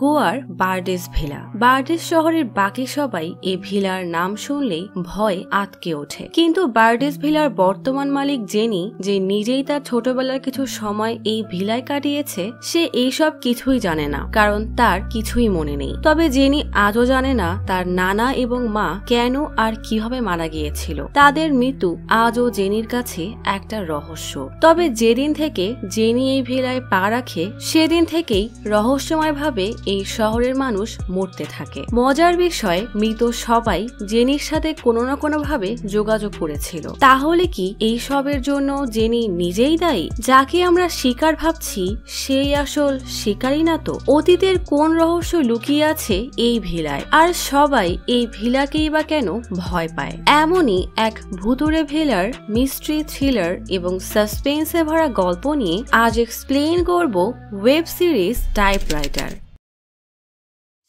গোয়ার বার্ডেস ভিলা বার্ডেস শহরের বাকি সবাই এই ভিলার নাম শুনলেই ভয় আতকে ওঠে কিন্তু বার্ডেস ভিলার বর্তমান মালিক জেনি যে নিজেই তার ছোটবেলার কিছু সময় এই ভিলায় কাটিয়েছে সে এইসব কিছুই জানে না কারণ তার কিছুই মনে নেই তবে জেনি আজও জানে না তার নানা এবং মা কেন আর কিভাবে মারা গিয়েছিল তাদের মৃত্যু আজও জেনির কাছে একটা রহস্য তবে যেদিন থেকে জেনি এই ভিলায় পা রাখে সেদিন থেকেই রহস্যময়ভাবে এই শহরের মানুষ মরতে থাকে মজার বিষয় মৃত সবাই জেনির সাথে কোনো না কোনোভাবে যোগাযোগ করেছিল তাহলে কি এই সবের জন্য জেনি নিজেই দায়ী যাকে আমরা শিকার ভাবছি সেই আসল শিকারই না তো অতীতের কোন রহস্য লুকিয়ে আছে এই ভিলায় আর সবাই এই ভিলাকেই বা কেন ভয় পায় এমনই এক ভুতুরে ভিলার মিস্ট্রি থ্রিলার এবং সাসপেন্সে ভরা গল্প নিয়ে আজ এক্সপ্লেন করব ওয়েব সিরিজ টাইপ রাইটার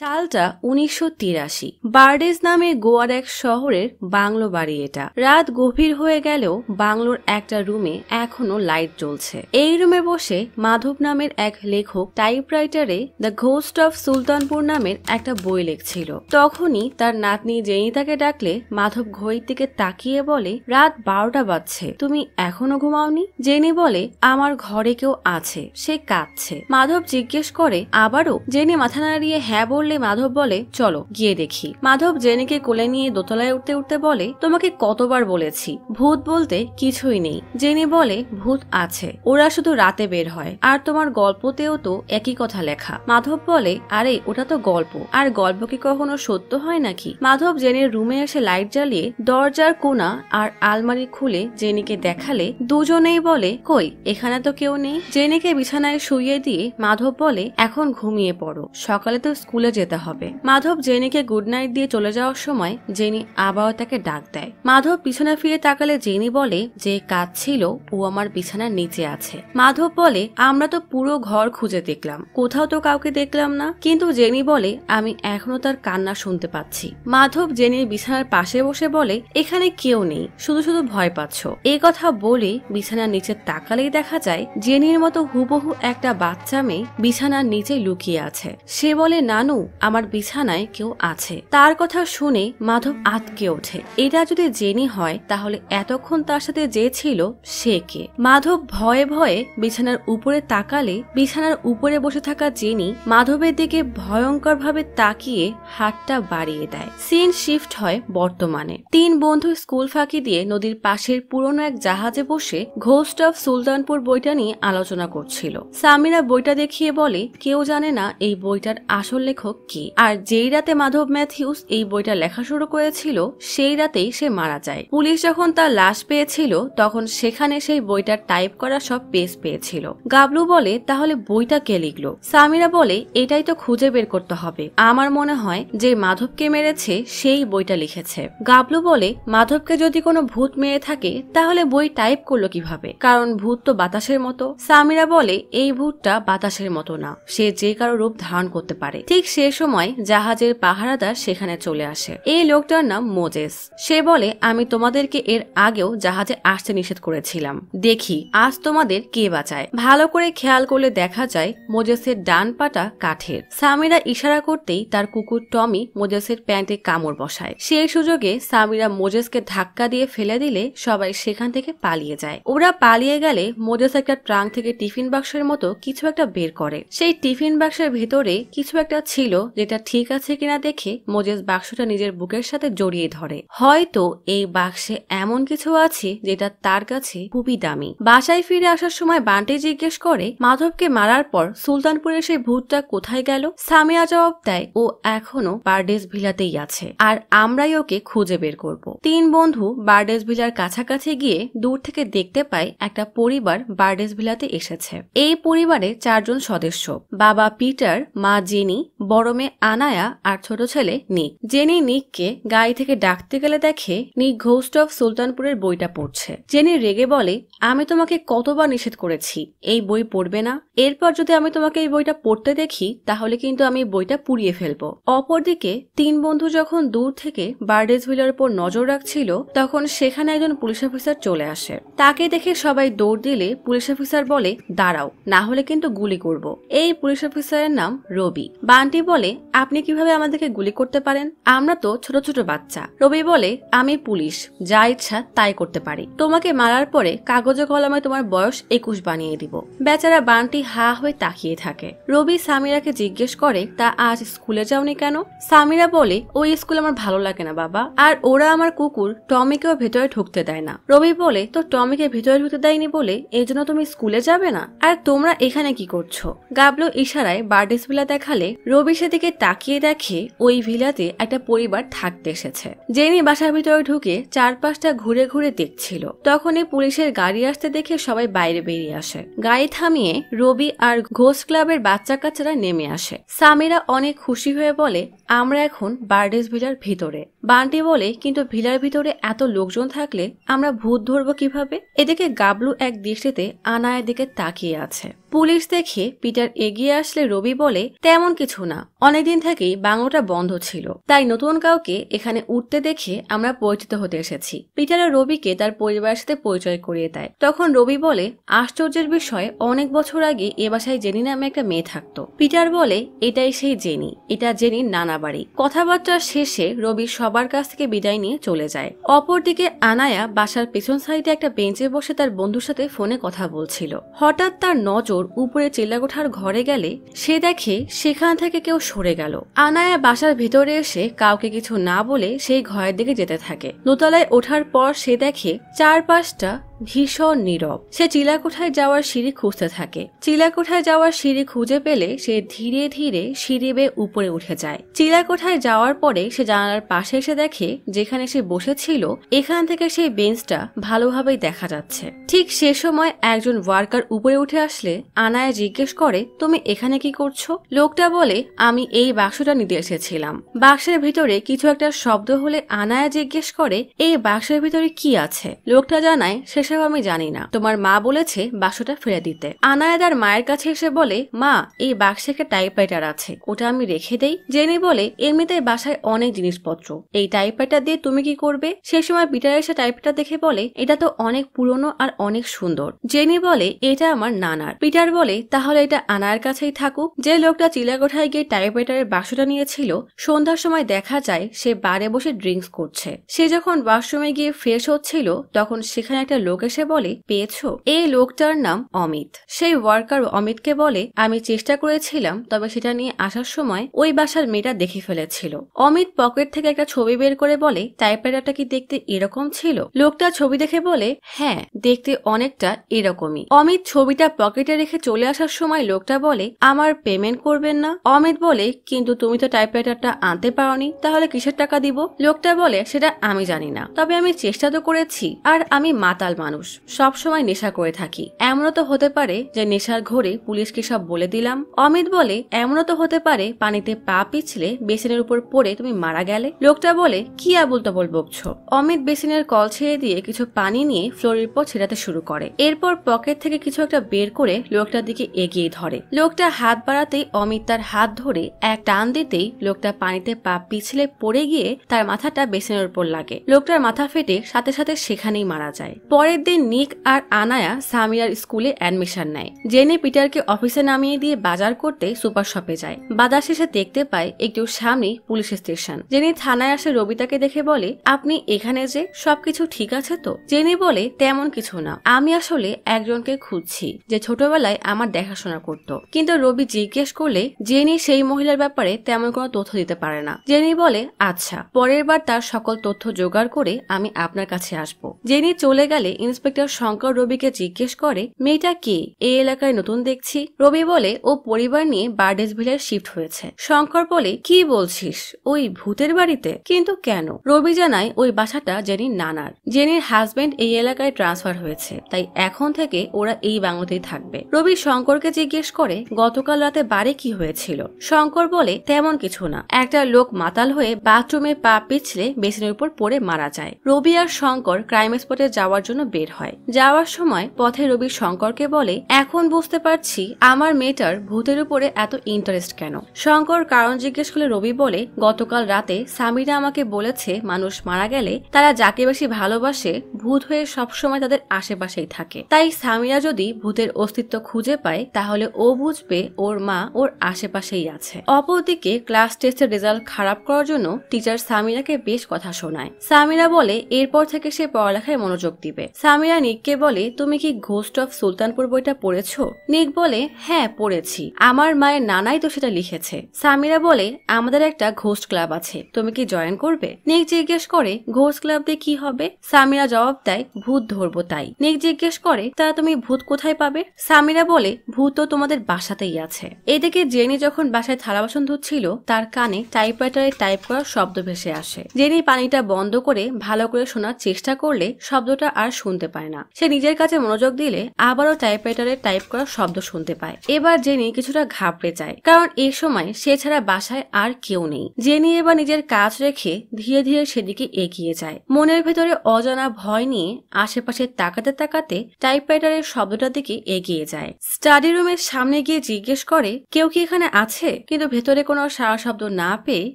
সালটা উনিশশো তিরাশি বার্ডেজ নামে গোয়ার এক শহরের বাংলো বাড়ি এটা রাত গভীর হয়ে গেলেও বাংলোর একটা রুমে এখনো লাইট জ্বলছে এই রুমে বসে মাধব নামের এক লেখক টাইপরাইটারে দ্য ঘোস্ট অফ সুলতানপুর নামের একটা বই লেখছিল তখনই তার নাতনি জেনিতাকে ডাকলে মাধব ঘড়ির দিকে তাকিয়ে বলে রাত বারোটা বাজছে তুমি এখনো ঘুমাওনি জেনি বলে আমার ঘরে কেউ আছে সে কাঁদছে মাধব জিজ্ঞেস করে আবারও জেনি মাথা নাড়িয়ে হ্যাঁ করলে মাধব বলে চলো গিয়ে দেখি মাধব জেনিকে কোলে নিয়ে দোতলায় উঠতে উঠতে বলে তোমাকে কতবার বলেছি ভূত বলতে কিছুই নেই জেনি বলে ভূত আছে ওরা শুধু রাতে বের হয় আর তোমার গল্পতেও তো একই কথা লেখা মাধব বলে আরে ওটা তো গল্প আর গল্প কি কখনো সত্য হয় নাকি মাধব জেনের রুমে এসে লাইট জ্বালিয়ে দরজার কোনা আর আলমারি খুলে জেনিকে দেখালে দুজনেই বলে কই এখানে তো কেউ নেই জেনিকে বিছানায় শুইয়ে দিয়ে মাধব বলে এখন ঘুমিয়ে পড়ো সকালে তো স্কুলে যেতে হবে মাধব জেনিকে গুড নাইট দিয়ে চলে যাওয়ার সময় জেনি আবারও তাকে ডাক দেয় মাধব পিছনে ফিরে তাকালে জেনি বলে যে কাজ ছিল ও আমার বিছানার নিচে আছে মাধব বলে আমরা তো পুরো ঘর খুঁজে দেখলাম কোথাও তো কাউকে দেখলাম না কিন্তু জেনি বলে আমি এখনো তার কান্না শুনতে পাচ্ছি মাধব জেনির বিছানার পাশে বসে বলে এখানে কেউ নেই শুধু শুধু ভয় পাচ্ছ এ কথা বলে বিছানার নিচে তাকালেই দেখা যায় জেনির মতো হুবহু একটা বাচ্চা মেয়ে বিছানার নিচে লুকিয়ে আছে সে বলে নানু আমার বিছানায় কেউ আছে তার কথা শুনে মাধব আতকে ওঠে এটা যদি জেনি হয় তাহলে এতক্ষণ তার সাথে যে ছিল সে কে মাধব ভয়ে ভয়ে বিছানার উপরে তাকালে বিছানার উপরে বসে থাকা জেনি মাধবের দিকে ভয়ঙ্করভাবে তাকিয়ে হাতটা বাড়িয়ে দেয় সিন শিফট হয় বর্তমানে তিন বন্ধু স্কুল ফাঁকি দিয়ে নদীর পাশের পুরনো এক জাহাজে বসে ঘোস্ট অফ সুলতানপুর বইটা নিয়ে আলোচনা করছিল সামিরা বইটা দেখিয়ে বলে কেউ জানে না এই বইটার আসল লেখক কি আর যেই রাতে মাধব ম্যাথিউস এই বইটা লেখা শুরু করেছিল সেই রাতেই সে মারা যায় পুলিশ যখন তার লাশ পেয়েছিল তখন সেখানে সেই বইটা টাইপ করা সব পেজ পেয়েছিল গাবলু বলে তাহলে বইটা কে লিখলো সামিরা বলে এটাই তো খুঁজে বের করতে হবে আমার মনে হয় যে মাধবকে মেরেছে সেই বইটা লিখেছে গাবলু বলে মাধবকে যদি কোনো ভূত মেরে থাকে তাহলে বই টাইপ করলো কিভাবে কারণ ভূত তো বাতাসের মতো সামিরা বলে এই ভূতটা বাতাসের মতো না সে যে কারো রূপ ধারণ করতে পারে ঠিক সে সে সময় জাহাজের পাহারাদার সেখানে চলে আসে এই লোকটার নাম মোজেস সে বলে আমি তোমাদেরকে এর আগেও জাহাজে আসতে নিষেধ করেছিলাম দেখি আজ তোমাদের কে বাঁচায় ভালো করে খেয়াল করলে দেখা যায় মোজেসের ডান পাটা কাঠের সামিরা ইশারা করতেই তার কুকুর টমি মোজেসের প্যান্টে কামড় বসায় সেই সুযোগে সামিরা মোজেসকে ধাক্কা দিয়ে ফেলে দিলে সবাই সেখান থেকে পালিয়ে যায় ওরা পালিয়ে গেলে মোজেস একটা ট্রাঙ্ক থেকে টিফিন বাক্সের মতো কিছু একটা বের করে সেই টিফিন বাক্সের ভেতরে কিছু একটা ছিল ছিল যেটা ঠিক আছে কিনা দেখে মোজেস বাক্সটা নিজের বুকের সাথে জড়িয়ে ধরে হয়তো এই বাক্সে এমন কিছু আছে যেটা তার কাছে খুবই দামি বাসায় ফিরে আসার সময় বান্টি জিজ্ঞেস করে মাধবকে মারার পর সুলতানপুরের সেই ভূতটা কোথায় গেল সামিয়া জবাব দেয় ও এখনো বার্ডেস ভিলাতেই আছে আর আমরাই ওকে খুঁজে বের করব তিন বন্ধু বার্ডেস ভিলার কাছাকাছি গিয়ে দূর থেকে দেখতে পায় একটা পরিবার বার্ডেস ভিলাতে এসেছে এই পরিবারে চারজন সদস্য বাবা পিটার মা জেনি বড় গরমে আনায়া আর ছোট ছেলে নিক জেনি নিককে গাই থেকে ডাকতে গেলে দেখে নিক ঘোস্ট অফ সুলতানপুরের বইটা পড়ছে জেনি রেগে বলে আমি তোমাকে কতবার নিষেধ করেছি এই বই পড়বে না এরপর যদি আমি তোমাকে এই বইটা পড়তে দেখি তাহলে কিন্তু আমি বইটা পুড়িয়ে ফেলবো অপরদিকে তিন বন্ধু যখন দূর থেকে বার্ডেজ হুইলার উপর নজর রাখছিল তখন সেখানে একজন পুলিশ অফিসার চলে আসে তাকে দেখে সবাই দৌড় দিলে পুলিশ অফিসার বলে দাঁড়াও না হলে কিন্তু গুলি করব এই পুলিশ অফিসারের নাম রবি বান্টি বলে আপনি কিভাবে আমাদেরকে গুলি করতে পারেন আমরা তো ছোট ছোট বাচ্চা রবি বলে আমি পুলিশ যা ইচ্ছা তাই করতে পারি তোমাকে মারার পরে কাগজে কলমে তোমার বয়স একুশ বানিয়ে দিব বেচারা বানটি হা হয়ে তাকিয়ে থাকে রবি সামিরাকে জিজ্ঞেস করে তা আজ স্কুলে যাওনি কেন সামিরা বলে ওই স্কুল আমার ভালো লাগে না বাবা আর ওরা আমার কুকুর টমিকেও ভেতরে ঢুকতে দেয় না রবি বলে তো টমিকে ভেতরে ঢুকতে দেয়নি বলে এই জন্য তুমি স্কুলে যাবে না আর তোমরা এখানে কি করছো গাবলো ইশারায় বার্ডিসবিলা দেখালে রবি জেনি সেদিকে তাকিয়ে দেখে ওই ভিলাতে একটা পরিবার থাকতে এসেছে জেনি বাসার ভিতরে ঢুকে চারপাশটা ঘুরে ঘুরে দেখছিল তখনই পুলিশের গাড়ি আসতে দেখে সবাই বাইরে বেরিয়ে আসে গাড়ি থামিয়ে রবি আর ঘোষ ক্লাবের বাচ্চা কাচ্চারা নেমে আসে সামিরা অনেক খুশি হয়ে বলে আমরা এখন বার্ডেস ভিলার ভিতরে বান্টি বলে কিন্তু ভিলার ভিতরে এত লোকজন থাকলে আমরা ভূত ধরবো কিভাবে এদিকে গাবলু এক দৃষ্টিতে আনায়ের দিকে তাকিয়ে আছে পুলিশ দেখে পিটার এগিয়ে আসলে রবি বলে তেমন কিছু না অনেকদিন থেকেই বাংলোটা বন্ধ ছিল তাই নতুন কাউকে এখানে উঠতে দেখে আমরা পরিচিত হতে এসেছি পিটারা রবিকে তার পরিবারের সাথে পরিচয় করিয়ে দেয় তখন রবি বলে আশ্চর্যের বিষয় অনেক বছর আগে এ বাসায় জেনি নামে একটা মেয়ে থাকতো পিটার বলে এটাই সেই জেনি এটা জেনির নানা বাড়ি কথাবার্তা শেষে রবি সবার কাছ থেকে বিদায় নিয়ে চলে যায় অপরদিকে আনায়া বাসার পেছন সাইডে একটা বেঞ্চে বসে তার বন্ধুর সাথে ফোনে কথা বলছিল হঠাৎ তার নজর উপরে চিল্লাগোঠার ঘরে গেলে সে দেখে সেখান থেকে কেউ কেউ সরে গেল আনায়া বাসার ভেতরে এসে কাউকে কিছু না বলে সেই ঘরের দিকে যেতে থাকে দোতলায় ওঠার পর সে দেখে চারপাশটা ভীষণ নীরব সে চিলাকোঠায় যাওয়ার সিঁড়ি খুঁজতে থাকে চিলাকোঠায় যাওয়ার সিঁড়ি খুঁজে পেলে সে ধীরে ধীরে সিঁড়ি বেয়ে উপরে উঠে যায় চিলাকোঠায় যাওয়ার পরে সে জানালার পাশে এসে দেখে যেখানে সে বসেছিল এখান থেকে সেই বেঞ্চটা ভালোভাবেই দেখা যাচ্ছে ঠিক সে সময় একজন ওয়ার্কার উপরে উঠে আসলে আনায় জিজ্ঞেস করে তুমি এখানে কি করছো লোকটা বলে আমি এই বাক্সটা নিতে এসেছিলাম বাক্সের ভিতরে কিছু একটা শব্দ হলে আনায়া জিজ্ঞেস করে এই বাক্সের ভিতরে কি আছে লোকটা জানায় সে সেটাও আমি জানি না তোমার মা বলেছে বাক্সটা ফেলে দিতে আনায়া আর মায়ের কাছে এসে বলে মা এই বাক্সে একটা টাইপরাইটার আছে ওটা আমি রেখে দেই জেনি বলে এমনিতে বাসায় অনেক জিনিসপত্র এই টাইপরাইটার দিয়ে তুমি কি করবে সে সময় পিটার এসে টাইপরাইটার দেখে বলে এটা তো অনেক পুরনো আর অনেক সুন্দর জেনি বলে এটা আমার নানার পিটার বলে তাহলে এটা আনার কাছেই থাকুক যে লোকটা চিলাকোঠায় গিয়ে টাইপরাইটারের বাক্সটা নিয়েছিল সন্ধ্যার সময় দেখা যায় সে বারে বসে ড্রিঙ্কস করছে সে যখন বাথরুমে গিয়ে ফ্রেশ হচ্ছিল তখন সেখানে একটা লোক লোক এসে বলে পেয়েছ এই লোকটার নাম অমিত সেই ওয়ার্কার অমিতকে বলে আমি চেষ্টা করেছিলাম তবে সেটা নিয়ে আসার সময় ওই বাসার মেয়েটা দেখে ফেলেছিল অমিত পকেট থেকে একটা ছবি বের করে বলে টাইপরাইটারটা কি দেখতে এরকম ছিল লোকটা ছবি দেখে বলে হ্যাঁ দেখতে অনেকটা এরকমই অমিত ছবিটা পকেটে রেখে চলে আসার সময় লোকটা বলে আমার পেমেন্ট করবেন না অমিত বলে কিন্তু তুমি তো টাইপরাইটারটা আনতে পারোনি তাহলে কিসের টাকা দিব লোকটা বলে সেটা আমি জানি না তবে আমি চেষ্টা তো করেছি আর আমি মাতাল মানুষ সব সময় নেশা করে থাকি এমনও তো হতে পারে যে নেশার ঘোরে পুলিশকে সব বলে দিলাম অমিত বলে এমনও তো হতে পারে পানিতে পা পিছলে বেসিনের উপর পড়ে তুমি মারা গেলে লোকটা বলে কি আবুল তবল বকছো অমিত বেসিনের কল ছেড়ে দিয়ে কিছু পানি নিয়ে ফ্লোরের পর ছেড়াতে শুরু করে এরপর পকেট থেকে কিছু একটা বের করে লোকটার দিকে এগিয়ে ধরে লোকটা হাত বাড়াতেই অমিত তার হাত ধরে এক টান দিতেই লোকটা পানিতে পা পিছলে পড়ে গিয়ে তার মাথাটা বেসিনের উপর লাগে লোকটার মাথা ফেটে সাথে সাথে সেখানেই মারা যায় পরে পরের দিন নিক আর আনায়া সামিয়ার স্কুলে অ্যাডমিশন নেয় জেনে পিটারকে অফিসে নামিয়ে দিয়ে বাজার করতে সুপার শপে যায় বাজার শেষে দেখতে পায় একটু সামনে পুলিশ স্টেশন জেনে থানায় আসে রবিতাকে দেখে বলে আপনি এখানে যে সবকিছু ঠিক আছে তো জেনে বলে তেমন কিছু না আমি আসলে একজনকে খুঁজছি যে ছোটবেলায় আমার দেখাশোনা করত কিন্তু রবি জিজ্ঞেস করলে জেনি সেই মহিলার ব্যাপারে তেমন কোনো তথ্য দিতে পারে না জেনি বলে আচ্ছা পরের বার তার সকল তথ্য জোগাড় করে আমি আপনার কাছে আসব জেনি চলে গেলে ইন্সপেক্টর শঙ্কর রবিকে জিজ্ঞেস করে মেয়েটা কে এই এলাকায় নতুন দেখছি রবি বলে ও পরিবার নিয়ে বার্ডেজ ভিলায় শিফট হয়েছে শঙ্কর বলে কি বলছিস ওই ভূতের বাড়িতে কিন্তু কেন রবি জানায় ওই বাসাটা জেনির নানার জেনির হাজবেন্ড এই এলাকায় ট্রান্সফার হয়েছে তাই এখন থেকে ওরা এই বাংলাতেই থাকবে রবি শঙ্করকে জিজ্ঞেস করে গতকাল রাতে বাড়ি কি হয়েছিল শঙ্কর বলে তেমন কিছু না একটা লোক মাতাল হয়ে বাথরুমে পা পিছলে বেসিনের উপর পড়ে মারা যায় রবি আর শঙ্কর ক্রাইম স্পটে যাওয়ার জন্য বের হয় যাওয়ার সময় পথে রবি শঙ্করকে বলে এখন বুঝতে পারছি আমার মেয়েটার ভূতের উপরে এত ইন্টারেস্ট কেন শঙ্কর কারণ জিজ্ঞেস করলে রবি বলে গতকাল রাতে সামিরা আমাকে বলেছে মানুষ মারা গেলে তারা যাকে বেশি ভালোবাসে ভূত হয়ে সবসময় তাদের আশেপাশেই থাকে তাই সামিরা যদি ভূতের অস্তিত্ব খুঁজে পায় তাহলে ও বুঝবে ওর মা ওর আশেপাশেই আছে অপরদিকে ক্লাস টেস্টের রেজাল্ট খারাপ করার জন্য টিচার সামিরাকে বেশ কথা শোনায় সামিরা বলে এরপর থেকে সে পড়ালেখায় মনোযোগ দিবে সামিরা নিককে বলে তুমি কি ঘোস্ট অফ সুলতানপুর বইটা পড়েছ নিক বলে হ্যাঁ পড়েছি আমার মায়ের নানাই তো সেটা লিখেছে সামিরা বলে আমাদের একটা ঘোস্ট ক্লাব আছে তুমি কি জয়েন করবে নিক জিজ্ঞেস করে ঘোস্ট ক্লাব দিয়ে কি হবে সামিরা জবাব দেয় ভূত ধরবো তাই নিক জিজ্ঞেস করে তা তুমি ভূত কোথায় পাবে সামিরা বলে ভূত তো তোমাদের বাসাতেই আছে এদিকে জেনি যখন বাসায় থালা বাসন ধুচ্ছিল তার কানে টাইপরাইটারে টাইপ করার শব্দ ভেসে আসে জেনি পানিটা বন্ধ করে ভালো করে শোনার চেষ্টা করলে শব্দটা আর শুন শুনতে পায় না সে নিজের কাছে মনোযোগ দিলে আবারও টাইপরাইটারে টাইপ করা শব্দ শুনতে পায় এবার জেনি কিছুটা ঘাবড়ে যায় কারণ এ সময় সে ছাড়া বাসায় আর কেউ নেই জেনি এবার নিজের কাজ রেখে ধীরে ধীরে সেদিকে এগিয়ে যায় মনের ভেতরে অজানা ভয় নিয়ে আশেপাশে তাকাতে তাকাতে টাইপরাইটারের শব্দটার দিকে এগিয়ে যায় স্টাডি রুমের সামনে গিয়ে জিজ্ঞেস করে কেউ কি এখানে আছে কিন্তু ভেতরে কোনো সারা শব্দ না পেয়ে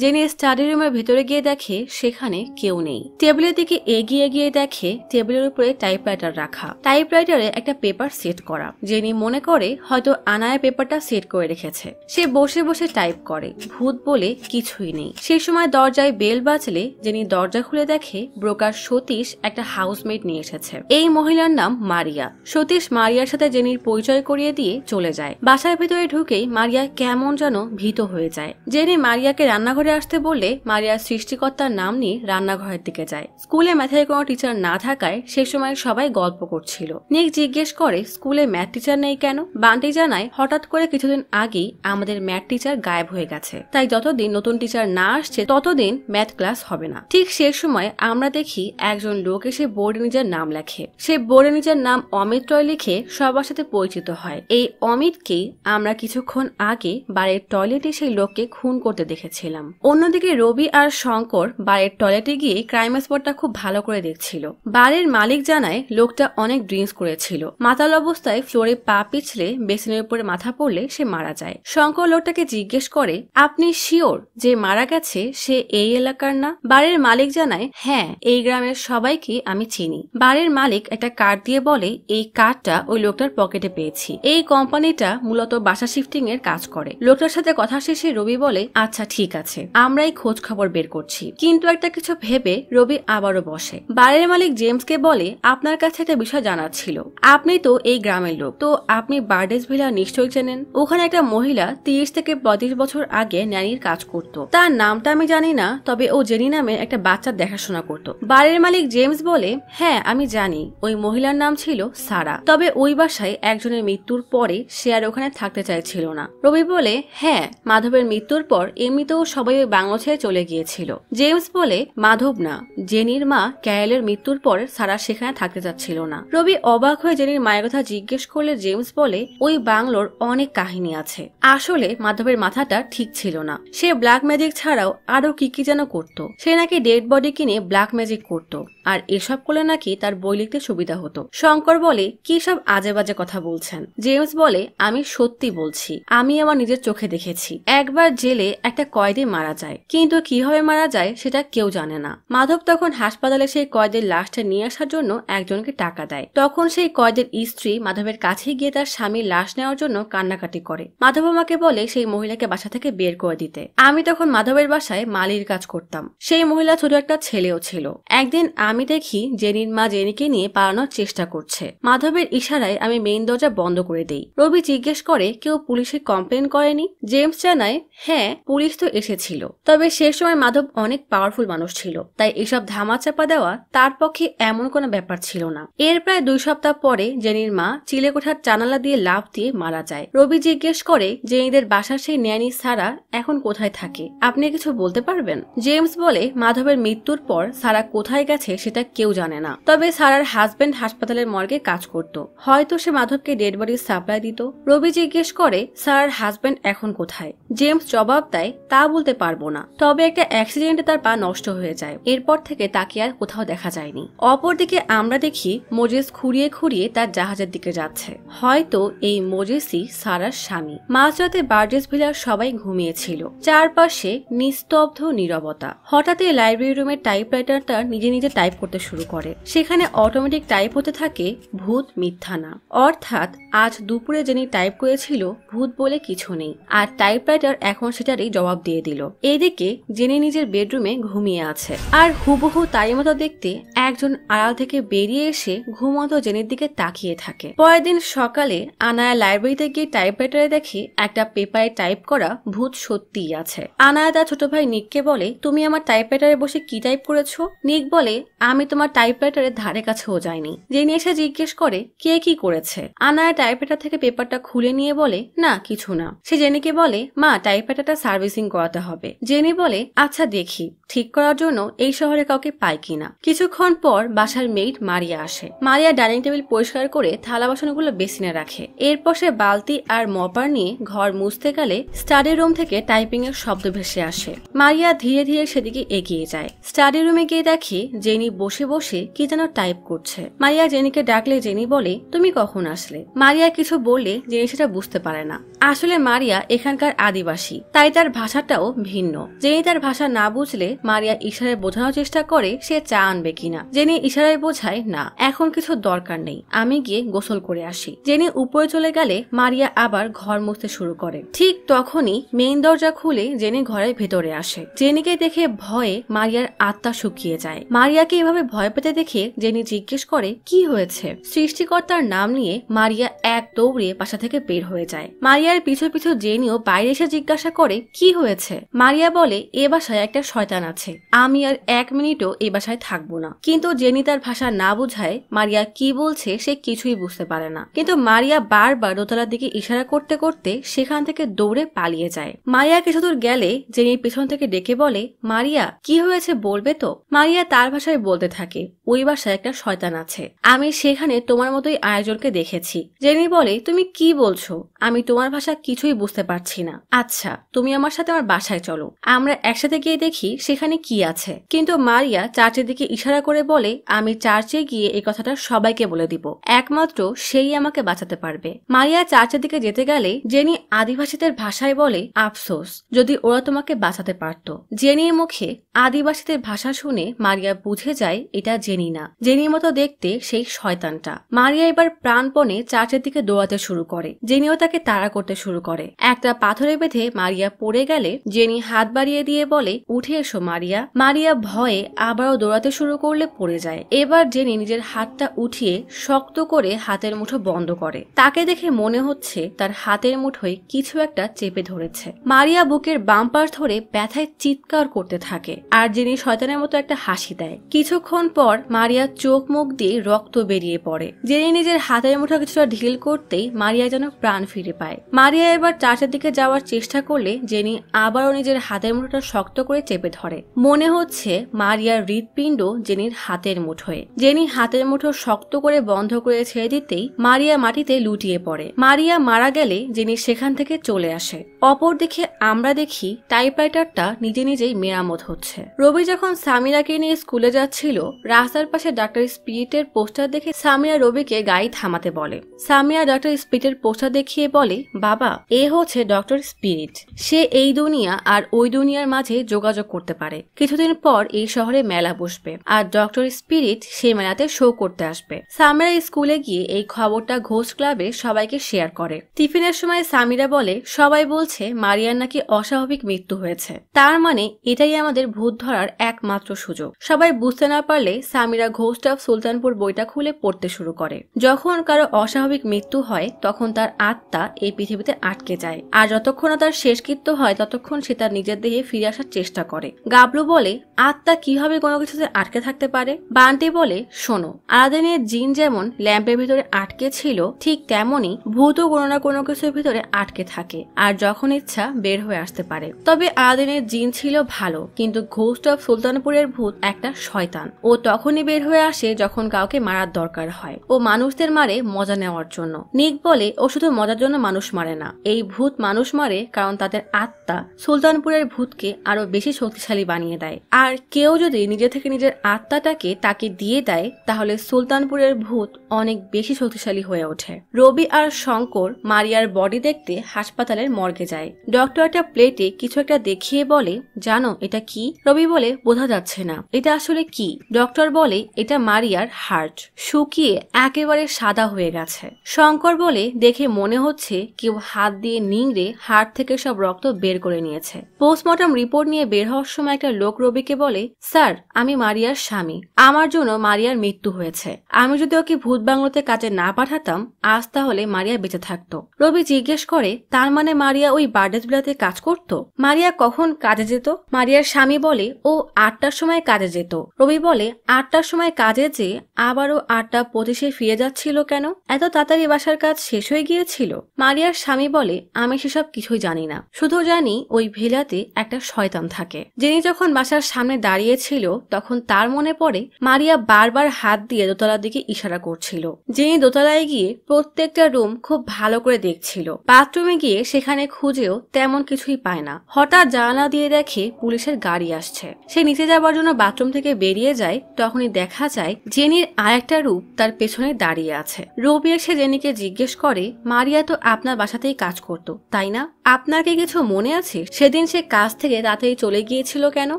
জেনি স্টাডি রুমের ভেতরে গিয়ে দেখে সেখানে কেউ নেই টেবিলের দিকে এগিয়ে গিয়ে দেখে টেবিলের উপরে টাইপরাইটার রাখা টাইপরাইটারে একটা পেপার সেট করা জেনি মনে করে হয়তো আনায়া পেপারটা সেট করে রেখেছে সে বসে বসে টাইপ করে ভূত বলে কিছুই নেই সেই সময় দরজায় বেল বাজলে জেনি দরজা খুলে দেখে ব্রোকার সতীশ একটা হাউসমেট নিয়ে এসেছে এই মহিলার নাম মারিয়া সতীশ মারিয়ার সাথে জেনির পরিচয় করিয়ে দিয়ে চলে যায় বাসার ভেতরে ঢুকেই মারিয়া কেমন যেন ভীত হয়ে যায় জেনি মারিয়াকে রান্নাঘরে আসতে বললে মারিয়ার সৃষ্টিকর্তার নাম নিয়ে রান্নাঘরের দিকে যায় স্কুলে ম্যাথের কোনো টিচার না থাকায় সেই সময় সময় সবাই গল্প করছিল নিক জিজ্ঞেস করে স্কুলে ম্যাথ টিচার নেই কেন বান্টি জানায় হঠাৎ করে কিছুদিন আগেই আমাদের ম্যাথ টিচার গায়েব হয়ে গেছে তাই যতদিন নতুন টিচার না আসছে ততদিন ম্যাথ ক্লাস হবে না ঠিক সে সময় আমরা দেখি একজন লোক এসে বোর্ডে নিজের নাম লেখে সে বোর্ডে নিজের নাম অমিত রয় লিখে সবার সাথে পরিচিত হয় এই অমিতকে আমরা কিছুক্ষণ আগে বাড়ির টয়লেটে সেই লোককে খুন করতে দেখেছিলাম অন্যদিকে রবি আর শঙ্কর বাড়ির টয়লেটে গিয়ে ক্রাইম স্পটটা খুব ভালো করে দেখছিল বাড়ির মালিক জানায় লোকটা অনেক ড্রিঙ্কস করেছিল মাতাল অবস্থায় ফ্লোরে পা পিছলে বেসিনের উপরে মাথা পড়লে সে মারা যায় শঙ্কর লোকটাকে জিজ্ঞেস করে আপনি শিওর যে মারা গেছে সে এই এলাকার না বাড়ির মালিক জানায় হ্যাঁ এই গ্রামের সবাইকে আমি চিনি বাড়ির মালিক একটা কার্ড দিয়ে বলে এই কার্ডটা ওই লোকটার পকেটে পেয়েছি এই কোম্পানিটা মূলত বাসা শিফটিং এর কাজ করে লোকটার সাথে কথা শেষে রবি বলে আচ্ছা ঠিক আছে আমরাই খোঁজ খবর বের করছি কিন্তু একটা কিছু ভেবে রবি আবারও বসে বাড়ির মালিক জেমসকে বলে আপনার কাছে একটা বিষয় জানার ছিল আপনি তো এই গ্রামের লোক তো আপনি বার্ডেস ভিলা নিশ্চয়ই চেনেন ওখানে একটা মহিলা তিরিশ থেকে পঁয়ত্রিশ বছর আগে ন্যানির কাজ করত তার নামটা আমি জানি না তবে ও জেনি নামে একটা বাচ্চা দেখাশোনা করত বাড়ির মালিক জেমস বলে হ্যাঁ আমি জানি ওই মহিলার নাম ছিল সারা তবে ওই বাসায় একজনের মৃত্যুর পরে সে আর ওখানে থাকতে চাইছিল না রবি বলে হ্যাঁ মাধবের মৃত্যুর পর এমনিতেও সবাই ওই বাংলা ছেড়ে চলে গিয়েছিল জেমস বলে মাধব না জেনির মা ক্যারেলের মৃত্যুর পর সারা সেখানে আর থাকতে চাচ্ছিল না রবি অবাক হয়ে জেনির মায়ের কথা জিজ্ঞেস করলে জেমস বলে ওই বাংলোর অনেক কাহিনী আছে আসলে মাধবের মাথাটা ঠিক ছিল না সে ব্ল্যাক ম্যাজিক ছাড়াও আরো কি কি যেন করত সে নাকি ডেড বডি কিনে ব্ল্যাক ম্যাজিক করত আর এসব করলে নাকি তার বই লিখতে সুবিধা হতো শঙ্কর বলে কি সব আজে বাজে কথা বলছেন জেমস বলে আমি সত্যি বলছি আমি আমার নিজের চোখে দেখেছি একবার জেলে একটা কয়েদি মারা যায় কিন্তু কিভাবে মারা যায় সেটা কেউ জানে না মাধব তখন হাসপাতালে সেই কয়েদের লাশটা নিয়ে আসার জন্য একজনকে টাকা দেয় তখন সেই কয়েদের স্ত্রী মাধবের কাছে গিয়ে তার স্বামীর লাশ নেওয়ার জন্য কান্নাকাটি করে মাধব আমাকে বলে সেই মহিলাকে বাসা থেকে বের করে দিতে আমি তখন মাধবের বাসায় মালির কাজ করতাম সেই মহিলা ছোট একটা ছেলেও ছিল একদিন আমি দেখি জেনির মা জেনিকে নিয়ে পালানোর চেষ্টা করছে মাধবের ইশারায় আমি মেইন দরজা বন্ধ করে দেই রবি জিজ্ঞেস করে কেউ পুলিশে কমপ্লেন করেনি জেমস জানায় হ্যাঁ পুলিশ তো এসেছিল তবে সে সময় মাধব অনেক পাওয়ারফুল মানুষ ছিল তাই এসব ধামাচাপা দেওয়া তার পক্ষে এমন কোনো ব্যাপার ব্যাপার ছিল না এর প্রায় দুই সপ্তাহ পরে জেনির মা চিলেকোঠার জানালা দিয়ে লাভ দিয়ে মারা যায় রবি জিজ্ঞেস করে জেনিদের বাসার সেই ন্যানি সারা এখন কোথায় থাকে আপনি কিছু বলতে পারবেন জেমস বলে মাধবের মৃত্যুর পর সারা কোথায় গেছে সেটা কেউ জানে না তবে সারার হাজবেন্ড হাসপাতালের মর্গে কাজ করত হয়তো সে মাধবকে ডেড বডি সাপ্লাই দিত রবি জিজ্ঞেস করে সারার হাজবেন্ড এখন কোথায় জেমস জবাব দেয় তা বলতে পারবো না তবে একটা অ্যাক্সিডেন্টে তার পা নষ্ট হয়ে যায় এরপর থেকে তাকে আর কোথাও দেখা যায়নি অপরদিকে আমরা দেখি মোজেস খুঁড়িয়ে খুঁড়িয়ে তার জাহাজের দিকে যাচ্ছে হয়তো এই মোজেসই সারার স্বামী মাঝরাতে বার্জেস ভিলার সবাই ঘুমিয়েছিল চারপাশে নিস্তব্ধ নিরবতা হঠাৎই লাইব্রেরি রুমের টাইপ রাইটারটা নিজে নিজে টাইপ করতে শুরু করে সেখানে অটোমেটিক টাইপ হতে থাকে ভূত মিথ্যা না অর্থাৎ আজ দুপুরে যিনি টাইপ করেছিল ভূত বলে কিছু নেই আর টাইপরাইটার এখন সেটারই জবাব দিয়ে দিল এদিকে যিনি নিজের বেডরুমে ঘুমিয়ে আছে আর হুবহু তাই মতো দেখতে একজন আড়াল থেকে বেরিয়ে এসে ঘুমন্ত জেনের দিকে তাকিয়ে থাকে পরের দিন সকালে আনায়া লাইব্রেরিতে গিয়ে টাইপরাইটারে দেখে একটা পেপারে টাইপ করা ভূত সত্যিই আছে আনায়া তার ছোট ভাই নিককে বলে তুমি আমার টাইপরাইটারে বসে কি টাইপ করেছো নিক বলে আমি তোমার টাইপরাইটারের ধারে কাছেও যাইনি জেনে এসে জিজ্ঞেস করে কে কি করেছে আনায়া টাইপরাইটার থেকে পেপারটা খুলে নিয়ে বলে না কিছু না সে জেনেকে বলে মা টাইপরাইটারটা সার্ভিসিং করাতে হবে জেনে বলে আচ্ছা দেখি ঠিক করার জন্য এই শহরে কাউকে পাই কিনা কিছুক্ষণ পর বাসার মেইড মারিয়া আসে মারিয়া ডাইনিং টেবিল পরিষ্কার করে থালা বাসনগুলো বেসিনে রাখে এরপর সে বালতি আর মপার নিয়ে ঘর মুছতে গেলে স্টাডি রুম থেকে টাইপিং এর শব্দ ভেসে আসে মারিয়া ধীরে ধীরে সেদিকে এগিয়ে যায় স্টাডি রুমে গিয়ে দেখে জেনি বসে বসে কি যেন টাইপ করছে মারিয়া জেনিকে ডাকলে জেনি বলে তুমি কখন আসলে মারিয়া কিছু বললে জেনি সেটা বুঝতে পারে না আসলে মারিয়া এখানকার আদিবাসী তাই তার ভাষাটাও ভিন্ন জেনি তার ভাষা না বুঝলে মারিয়া ইশারায় বোঝানোর চেষ্টা করে সে চা আনবে কিনা জেনি ইশারায় বোঝে বোঝায় না এখন কিছু দরকার নেই আমি গিয়ে গোসল করে আসি জেনি উপরে চলে গেলে মারিয়া আবার ঘর মুছতে শুরু করে ঠিক তখনই মেইন দরজা খুলে জেনি ঘরের ভেতরে আসে জেনিকে দেখে ভয়ে মারিয়ার আত্মা শুকিয়ে যায় মারিয়াকে এভাবে ভয় পেতে দেখে জেনি জিজ্ঞেস করে কি হয়েছে সৃষ্টিকর্তার নাম নিয়ে মারিয়া এক দৌড়ে বাসা থেকে বের হয়ে যায় মারিয়ার পিছু পিছু জেনিও বাইরে এসে জিজ্ঞাসা করে কি হয়েছে মারিয়া বলে এ বাসায় একটা শয়তান আছে আমি আর এক মিনিটও এ বাসায় থাকবো না কিন্তু জেনি তার ভাষা কথা না বুঝায় মারিয়া কি বলছে সে কিছুই বুঝতে পারে না কিন্তু মারিয়া বারবার দোতলার দিকে ইশারা করতে করতে সেখান থেকে দৌড়ে পালিয়ে যায় মারিয়া কিছুদূর গেলে জেনি পিছন থেকে ডেকে বলে মারিয়া কি হয়েছে বলবে তো মারিয়া তার ভাষায় বলতে থাকে ওই বাসায় একটা শয়তান আছে আমি সেখানে তোমার মতোই আয়োজনকে দেখেছি জেনি বলে তুমি কি বলছো আমি তোমার ভাষা কিছুই বুঝতে পারছি না আচ্ছা তুমি আমার সাথে আমার বাসায় চলো আমরা একসাথে গিয়ে দেখি সেখানে কি আছে কিন্তু মারিয়া চার্চের দিকে ইশারা করে বলে আমি চার চার্চে গিয়ে এই কথাটা সবাইকে বলে দিব একমাত্র সেই আমাকে বাঁচাতে পারবে মারিয়া চার্চের দিকে যেতে গেলে জেনি আদিবাসীদের ভাষায় বলে আফসোস যদি ওরা তোমাকে বাঁচাতে পারত জেনির মুখে আদিবাসীদের ভাষা শুনে মারিয়া বুঝে যায় এটা জেনি না জেনির মতো দেখতে সেই শয়তানটা মারিয়া এবার প্রাণপণে চার্চের দিকে দৌড়াতে শুরু করে জেনিও তাকে তাড়া করতে শুরু করে একটা পাথরে বেঁধে মারিয়া পড়ে গেলে জেনি হাত বাড়িয়ে দিয়ে বলে উঠে এসো মারিয়া মারিয়া ভয়ে আবারও দৌড়াতে শুরু করলে পড়ে যায় এবার জেনে নিজের হাতটা উঠিয়ে শক্ত করে হাতের মুঠো বন্ধ করে তাকে দেখে মনে হচ্ছে তার হাতের মুঠোয় কিছু একটা চেপে ধরেছে মারিয়া বুকের বাম্পার ধরে ব্যথায় চিৎকার করতে থাকে আর জেনি শয়তানের মতো একটা হাসি দেয় কিছুক্ষণ পর মারিয়া চোখ মুখ দিয়ে রক্ত বেরিয়ে পড়ে জেনি নিজের হাতের মুঠো কিছুটা ঢিল করতেই মারিয়া যেন প্রাণ ফিরে পায় মারিয়া এবার চার্চের দিকে যাওয়ার চেষ্টা করলে জেনি আবারও নিজের হাতের মুঠোটা শক্ত করে চেপে ধরে মনে হচ্ছে মারিয়ার হৃৎপিণ্ড জেনির হাতের মুঠোয় জেনি হাতের মুঠো শক্ত করে বন্ধ করে ছেড়ে দিতেই মারিয়া মাটিতে লুটিয়ে পড়ে মারিয়া মারা গেলে জেনি সেখান থেকে চলে আসে অপরদিকে আমরা দেখি টাইপরাইটারটা নিজে নিজেই মেরামত হচ্ছে রবি যখন সামিরাকে নিয়ে স্কুলে যাচ্ছিল রাস্তার পাশে ডাক্তার স্পিরিটের পোস্টার দেখে সামিয়া রবিকে গাড়ি থামাতে বলে সামিয়া ডক্টর স্পিরিটের পোস্টার দেখিয়ে বলে বাবা এ হচ্ছে ডক্টর স্পিরিট সে এই দুনিয়া আর ওই দুনিয়ার মাঝে যোগাযোগ করতে পারে কিছুদিন পর এই শহরে মেলা বসবে আর ডক্টর স্পিরিট সে ক্যামেরাতে শো করতে আসবে সামিরা স্কুলে গিয়ে এই খবরটা ঘোষ ক্লাবে সবাইকে শেয়ার করে টিফিনের সময় সামিরা বলে সবাই বলছে মারিয়ার নাকি অস্বাভাবিক মৃত্যু হয়েছে তার মানে এটাই আমাদের ভূত ধরার একমাত্র সুযোগ সবাই বুঝতে না পারলে সামিরা ঘোস্ট অফ সুলতানপুর বইটা খুলে পড়তে শুরু করে যখন কারো অস্বাভাবিক মৃত্যু হয় তখন তার আত্মা এই পৃথিবীতে আটকে যায় আর যতক্ষণ তার শেষকৃত্য হয় ততক্ষণ সে তার নিজের দেহে ফিরে আসার চেষ্টা করে গাবলু বলে আত্মা কিভাবে কোনো কিছুতে আটকে থাকতে পারে বান্টি বলে শোনো আলাদিনের জিন যেমন ল্যাম্পের ভিতরে আটকে ছিল ঠিক তেমনই ভূত কোনো না কোনো কিছুর ভিতরে আটকে থাকে আর যখন ইচ্ছা বের হয়ে আসতে পারে তবে আলাদিনের জিন ছিল ভালো কিন্তু ঘোস্ট অফ সুলতানপুরের ভূত একটা শয়তান ও তখনই বের হয়ে আসে যখন কাউকে মারার দরকার হয় ও মানুষদের মারে মজা নেওয়ার জন্য নিক বলে ও শুধু মজার জন্য মানুষ মারে না এই ভূত মানুষ মারে কারণ তাদের আত্মা সুলতানপুরের ভূতকে আরো বেশি শক্তিশালী বানিয়ে দেয় আর কেউ যদি নিজে থেকে নিজের আত্মাটাকে তাকে দিয়ে দেয় তাহলে সুলতানপুরের ভূত অনেক বেশি শক্তিশালী হয়ে ওঠে রবি আর শঙ্কর মারিয়ার বডি দেখতে হাসপাতালের মর্গে যায় ডক্টরটা প্লেটে কিছু একটা দেখিয়ে বলে জানো এটা কি রবি বলে বোঝা যাচ্ছে না এটা আসলে কি ডক্টর বলে এটা মারিয়ার হার্ট শুকিয়ে একেবারে সাদা হয়ে গেছে শঙ্কর বলে দেখে মনে হচ্ছে কেউ হাত দিয়ে নিংড়ে হার্ট থেকে সব রক্ত বের করে নিয়েছে পোস্টমর্টম রিপোর্ট নিয়ে বের হওয়ার সময় একটা লোক রবিকে বলে স্যার আমি মারিয়ার স্বামী আমার জন্য মারিয়ার মৃত্যু হয়েছে আমি যদি ওকে ভূত বাংলোতে কাজে না পাঠাতাম আজ তাহলে মারিয়া বেঁচে থাকতো রবি জিজ্ঞেস করে তার মানে মারিয়া ওই বার্ডেজ বিলাতে কাজ করত মারিয়া কখন কাজে যেত মারিয়ার স্বামী বলে ও আটটার সময় কাজে যেত রবি বলে আটটার সময় কাজে যে আবারও আটটা পঁচিশে ফিরে যাচ্ছিল কেন এত তাড়াতাড়ি বাসার কাজ শেষ হয়ে গিয়েছিল মারিয়ার স্বামী বলে আমি সেসব কিছুই জানি না শুধু জানি ওই ভেলাতে একটা শয়তান থাকে যিনি যখন বাসার সামনে দাঁড়িয়েছিল তখন তার মনে পড়ে মারিয়া বারবার হাত দিয়ে দোতলার দিকে ইশারা করছিল যিনি দোতলায় গিয়ে প্রত্যেকটা রুম খুব ভালো করে দেখছিল বাথরুমে গিয়ে সেখানে খুঁজেও তেমন কিছুই পায় না হঠাৎ জানালা দিয়ে দেখে পুলিশের গাড়ি আসছে সে নিচে যাওয়ার জন্য বাথরুম থেকে বেরিয়ে যায় তখনই দেখা যায় জেনির আরেকটা রূপ তার পেছনে দাঁড়িয়ে আছে রবি এসে জেনিকে জিজ্ঞেস করে মারিয়া তো আপনার বাসাতেই কাজ করত তাই না আপনাকে কিছু মনে আছে সেদিন সে কাজ থেকে তাড়াতাড়ি চলে গিয়েছিল কেন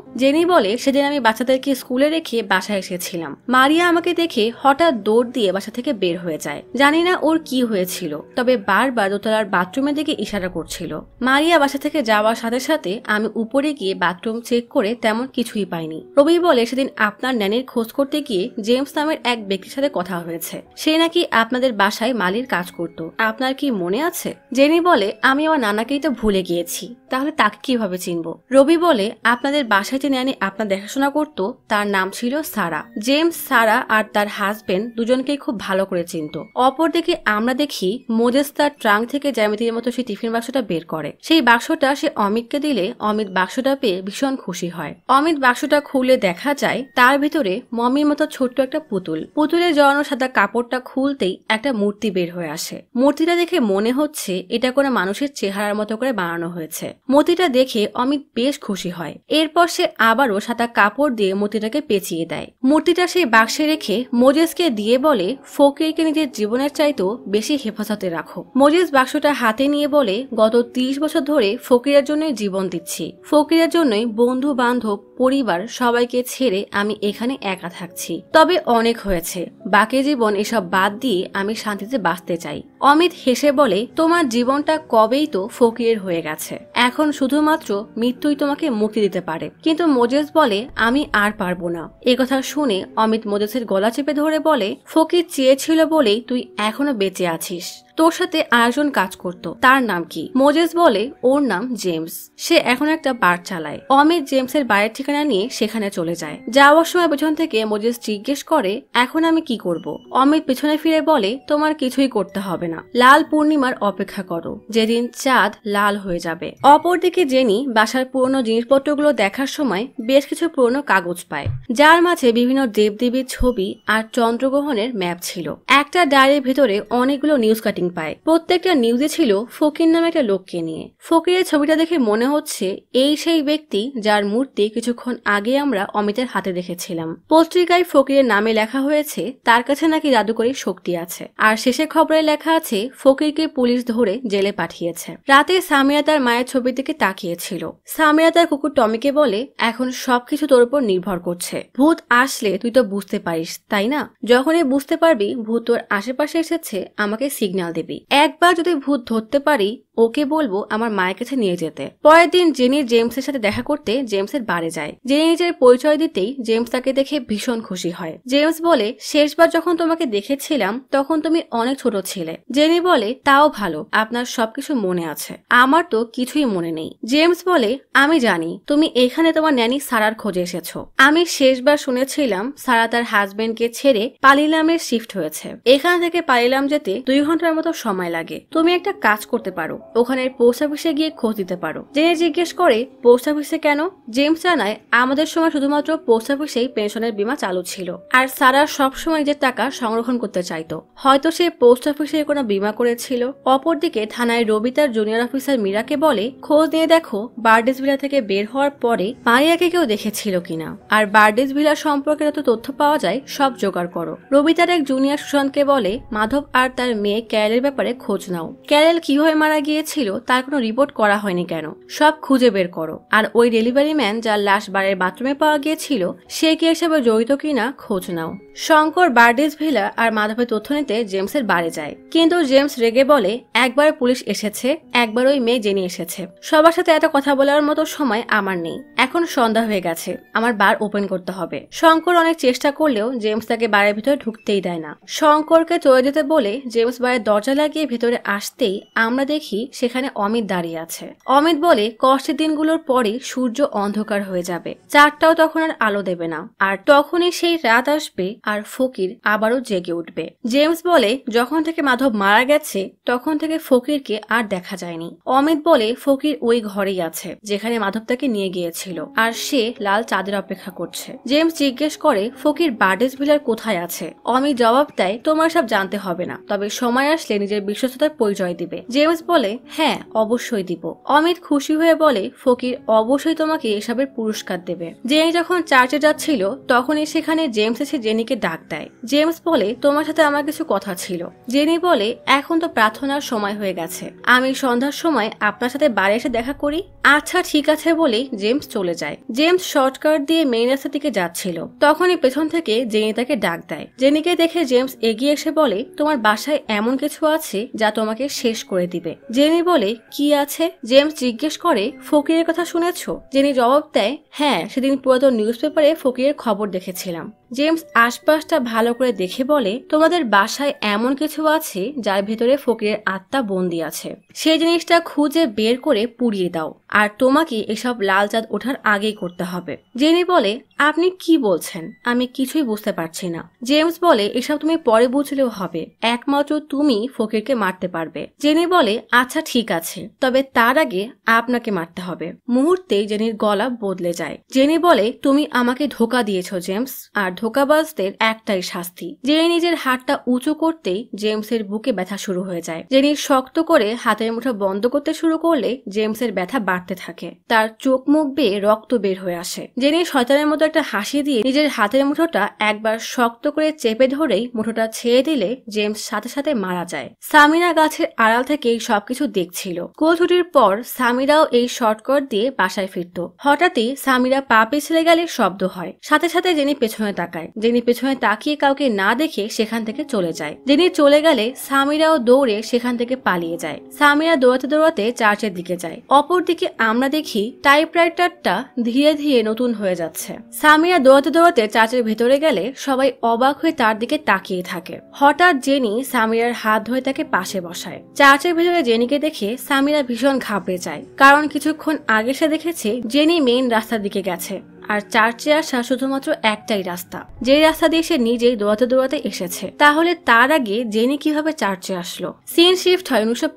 জেনি বলে সেদিন আমি বাচ্চাদেরকে স্কুলে রেখে বাসায় এসেছিলাম মারিয়া আমাকে দেখে হঠাৎ দৌড় দিয়ে বাসা থেকে বের হয়ে যায় জানি না ওর কি হয়েছিল তবে বারবার দোতলার বাথরুমের দিকে ইশারা করছিল মারিয়া বাসা থেকে যাওয়ার সাথে সাথে আমি উপরে গিয়ে বাথরুম চেক করে তেমন কিছুই পাইনি রবি বলে সেদিন আপনার ন্যানির খোঁজ করতে গিয়ে জেমস নামের এক ব্যক্তির সাথে কথা হয়েছে সে নাকি আপনাদের বাসায় মালির কাজ করত আপনার কি মনে আছে জেনি বলে আমি আমার নানাকেই তো ভুলে গিয়েছি তাহলে তাকে কিভাবে চিনব রবি বলে আপনাদের বাসায় যে ন্যানি আপনার দেখাশোনা করত তার নাম ছিল সারা জেমস সারা আর তার হাজবেন্ড দুজনকেই খুব ভালো করে চিনত অপরদিকে আমরা দেখি মোজেস তার ট্রাঙ্ক থেকে জ্যামিতির মতো সেই টিফিন বাক্সটা বের করে সেই বাক্সটা সে অমিতকে দিলে অমিত বাক্সটা পেয়ে ভীষণ খুশি হয় অমিত বাক্সটা খুলে দেখা যায় তার ভিতরে মমির মতো ছোট্ট একটা পুতুল পুতুলে জড়ানো সাদা কাপড়টা খুলতেই একটা মূর্তি বের হয়ে আসে মূর্তিটা দেখে মনে হচ্ছে এটা কোনো মানুষের চেহারার মতো করে বানানো হয়েছে মূর্তিটা দেখে অমিত বেশ খুশি হয় এরপর সে আবারও সাদা কাপড় দিয়ে মূর্তিটাকে পেঁচিয়ে দেয় মূর্তিটা সেই বাক্সে রেখে মোজেসকে দিয়ে বলে ফকিরকে নিজের জীবনের চাইতেও বেশি হেফাজতে রাখো মোজেস বাক্সটা হাতে নিয়ে বলে গত ৩০ বছর ধরে ফকিরের জন্যই জীবন দিচ্ছি ফকিরের জন্যই বন্ধু বান্ধব পরিবার সবাইকে ছেড়ে আমি এখানে একা থাকছি তবে অনেক হয়েছে বাকি জীবন এসব বাদ দিয়ে আমি শান্তিতে বাঁচতে চাই অমিত হেসে বলে তোমার জীবনটা কবেই তো ফকির হয়ে গেছে এখন শুধুমাত্র মৃত্যুই তোমাকে মুক্তি দিতে পারে কিন্তু মোজেস বলে আমি আর পারবো না কথা শুনে অমিত মোজেসের গলা চেপে ধরে বলে ফকির চেয়েছিল বলেই তুই এখনো বেঁচে আছিস তোর সাথে আয়োজন কাজ করত তার নাম কি মোজেস বলে ওর নাম জেমস সে এখন একটা বার চালায় অমিত জেমসের বাড়ির ঠিকানা নিয়ে সেখানে চলে যায় যাওয়ার সময় পেছন থেকে মোজেস জিজ্ঞেস করে এখন আমি কি করব অমিত পেছনে ফিরে বলে তোমার কিছুই করতে হবে না লাল পূর্ণিমার অপেক্ষা করো যেদিন চাঁদ লাল হয়ে যাবে অপরদিকে জেনি বাসার পুরনো জিনিসপত্রগুলো দেখার সময় বেশ কিছু পুরনো কাগজ পায় যার মাঝে বিভিন্ন দেবদেবীর ছবি আর চন্দ্রগ্রহণের ম্যাপ ছিল একটা ডায়ের ভেতরে অনেকগুলো নিউজ কাটিং রেটিং পায় প্রত্যেকটা নিউজে ছিল ফকির নামে একটা লোককে নিয়ে ফকিরের ছবিটা দেখে মনে হচ্ছে এই সেই ব্যক্তি যার মূর্তি কিছুক্ষণ আগে আমরা অমিতের হাতে দেখেছিলাম পত্রিকায় ফকিরের নামে লেখা হয়েছে তার কাছে নাকি জাদুকরী শক্তি আছে আর শেষে খবরে লেখা আছে ফকিরকে পুলিশ ধরে জেলে পাঠিয়েছে রাতে সামিয়া তার মায়ের ছবি দিকে তাকিয়েছিল সামিয়া তার কুকুর টমিকে বলে এখন সবকিছু তোর উপর নির্ভর করছে ভূত আসলে তুই তো বুঝতে পারিস তাই না যখনই বুঝতে পারবি ভূত তোর আশেপাশে এসেছে আমাকে সিগন্যাল দেবে একবার যদি ভূত ধরতে পারি ওকে বলবো আমার মায়ের কাছে নিয়ে যেতে পরের দিন জেনি জেমসের সাথে দেখা করতে জেমসের বারে যায় জেনি নিজের পরিচয় দিতেই জেমস তাকে দেখে ভীষণ খুশি হয় জেমস বলে শেষবার যখন তোমাকে দেখেছিলাম তখন তুমি অনেক ছোট ছিলে জেনি বলে তাও ভালো আপনার সবকিছু মনে আছে আমার তো কিছুই মনে নেই জেমস বলে আমি জানি তুমি এখানে তোমার ন্যানি সারার খোঁজে এসেছো আমি শেষবার শুনেছিলাম সারা তার হাজবেন্ডকে ছেড়ে পালিলামের শিফট হয়েছে এখান থেকে পালিলাম যেতে দুই ঘন্টার মতো সময় লাগে তুমি একটা কাজ করতে পারো ওখানে পোস্ট অফিসে গিয়ে খোঁজ দিতে পারো জেনে জিজ্ঞেস করে পোস্ট অফিসে কেন জেমস জানায় আমাদের সময় শুধুমাত্র পোস্ট অফিসেই পেনশনের বিমা চালু ছিল আর সারা সব সময় নিজের টাকা সংরক্ষণ করতে চাইতো হয়তো সে পোস্ট অফিসে কোনো বিমা করেছিল অপরদিকে থানায় রবি তার জুনিয়র অফিসার মীরাকে বলে খোঁজ নিয়ে দেখো বার্ডিস ভিলা থেকে বের হওয়ার পরে মারিয়াকে কেউ দেখেছিল কিনা আর বার্ডিস ভিলা সম্পর্কে যত তথ্য পাওয়া যায় সব জোগাড় করো রবি তার এক জুনিয়র সুশান্তকে বলে মাধব আর তার মেয়ে ক্যারেলের ব্যাপারে খোঁজ নাও ক্যারেল কিভাবে মারা গিয়ে গিয়েছিল তার কোনো রিপোর্ট করা হয়নি কেন সব খুঁজে বের করো আর ওই ডেলিভারি ম্যান যার লাশ বারের বাথরুমে পাওয়া গিয়েছিল সে কি এসবে জড়িত কিনা খোঁজ নাও শঙ্কর বার্ডিস ভিলা আর মাধবের তথ্য নিতে জেমসের বাড়ি যায় কিন্তু জেমস রেগে বলে একবার পুলিশ এসেছে একবার ওই মেয়ে জেনে এসেছে সবার সাথে এত কথা বলার মতো সময় আমার নেই এখন সন্ধ্যা হয়ে গেছে আমার বার ওপেন করতে হবে শঙ্কর অনেক চেষ্টা করলেও জেমস তাকে বাড়ির ভিতরে ঢুকতেই দেয় না শঙ্করকে চলে যেতে বলে জেমস বাড়ির দরজা লাগিয়ে ভেতরে আসতেই আমরা দেখি সেখানে অমিত দাঁড়িয়ে আছে অমিত বলে কষ্টের দিনগুলোর পরে সূর্য অন্ধকার হয়ে যাবে চারটাও তখন আর আলো দেবে না আর তখনই সেই রাত আসবে আর ফকির আবারও জেগে উঠবে জেমস বলে যখন থেকে মাধব মারা গেছে তখন থেকে ফকিরকে আর দেখা যায়নি অমিত বলে ফকির ওই ঘরেই আছে যেখানে মাধব তাকে নিয়ে গিয়েছিল আর সে লাল চাঁদের অপেক্ষা করছে জেমস জিজ্ঞেস করে ফকির বার্ডেস ভিলার কোথায় আছে অমিত জবাব দেয় তোমার সব জানতে হবে না তবে সময় আসলে নিজের বিশ্বস্ততার পরিচয় দিবে জেমস বলে বলে হ্যাঁ অবশ্যই দিব অমিত খুশি হয়ে বলে ফকির অবশ্যই তোমাকে এসবের পুরস্কার দেবে জেনি যখন চার্চে যাচ্ছিল তখনই সেখানে জেমস এসে জেনিকে ডাক দেয় জেমস বলে তোমার সাথে আমার কিছু কথা ছিল জেনি বলে এখন তো প্রার্থনার সময় হয়ে গেছে আমি সন্ধ্যার সময় আপনার সাথে বাড়ি এসে দেখা করি আচ্ছা ঠিক আছে বলে জেমস চলে যায় জেমস শর্টকাট দিয়ে মেইন রাস্তা দিকে যাচ্ছিল তখনই পেছন থেকে জেনি তাকে ডাক দেয় জেনিকে দেখে জেমস এগিয়ে এসে বলে তোমার বাসায় এমন কিছু আছে যা তোমাকে শেষ করে দিবে জেনি বলে কি আছে জেমস জিজ্ঞেস করে ফকিরের কথা শুনেছ জেনি জবাব দেয় হ্যাঁ সেদিন পুরাতন নিউজ পেপারে ফকিরের খবর দেখেছিলাম জেমস আশপাশটা ভালো করে দেখে বলে তোমাদের বাসায় এমন কিছু আছে যার ভেতরে ফকিরের আত্মা বন্দি আছে সেই জিনিসটা খুঁজে বের করে পুড়িয়ে দাও আর তোমাকে এসব লাল চাঁদ ওঠার আগেই করতে হবে জেনি বলে আপনি কি বলছেন আমি কিছুই বুঝতে পারছি না জেমস বলে এসব তুমি পরে বুঝলেও হবে একমাত্র তুমি ফকিরকে মারতে পারবে জেনি বলে আচ্ছা আচ্ছা ঠিক আছে তবে তার আগে আপনাকে মারতে হবে মুহূর্তে জেনির গলা বদলে যায় জেনি বলে তুমি আমাকে ধোকা দিয়েছ জেমস আর ধোকাবাজদের একটাই শাস্তি জেনি নিজের হাতটা উঁচু করতেই জেমসের বুকে ব্যথা শুরু হয়ে যায় জেনি শক্ত করে হাতের মুঠা বন্ধ করতে শুরু করলে জেমসের ব্যথা বাড়তে থাকে তার চোখ মুখ বেয়ে রক্ত বের হয়ে আসে জেনি শয়তানের মতো একটা হাসি দিয়ে নিজের হাতের মুঠোটা একবার শক্ত করে চেপে ধরেই মুঠোটা ছেড়ে দিলে জেমস সাথে সাথে মারা যায় সামিনা গাছের আড়াল থেকেই সবকিছু কিছু দেখছিল কোলছুটির পর সামিরাও এই শর্টকট দিয়ে বাসায় ফিরত হঠাৎই সামিরা পা পিছলে গেলে শব্দ হয় সাথে সাথে যিনি পেছনে তাকায় যিনি পেছনে তাকিয়ে কাউকে না দেখে সেখান থেকে চলে যায় যিনি চলে গেলে সামিরাও দৌড়ে সেখান থেকে পালিয়ে যায় সামিরা দৌড়াতে দৌড়াতে চার্চের দিকে যায় অপরদিকে আমরা দেখি টাইপরাইটারটা ধীরে ধীরে নতুন হয়ে যাচ্ছে সামিরা দৌড়াতে দৌড়াতে চার্চের ভেতরে গেলে সবাই অবাক হয়ে তার দিকে তাকিয়ে থাকে হঠাৎ জেনি সামিরার হাত ধরে তাকে পাশে বসায় চার্চের ভেতরে জেনি জেনিকে দেখে সামিরা ভীষণ ঘাবড়ে যায় কারণ কিছুক্ষণ আগে সে দেখেছে জেনি মেইন রাস্তার দিকে গেছে আর চার্চে আসা শুধুমাত্র একটাই রাস্তা যে রাস্তা দিয়ে সে নিজেই দৌড়াতে দৌড়াতে এসেছে তাহলে তার আগে জেনি কিভাবে চার্চে আসলো সিন শিফট হয় উনিশশো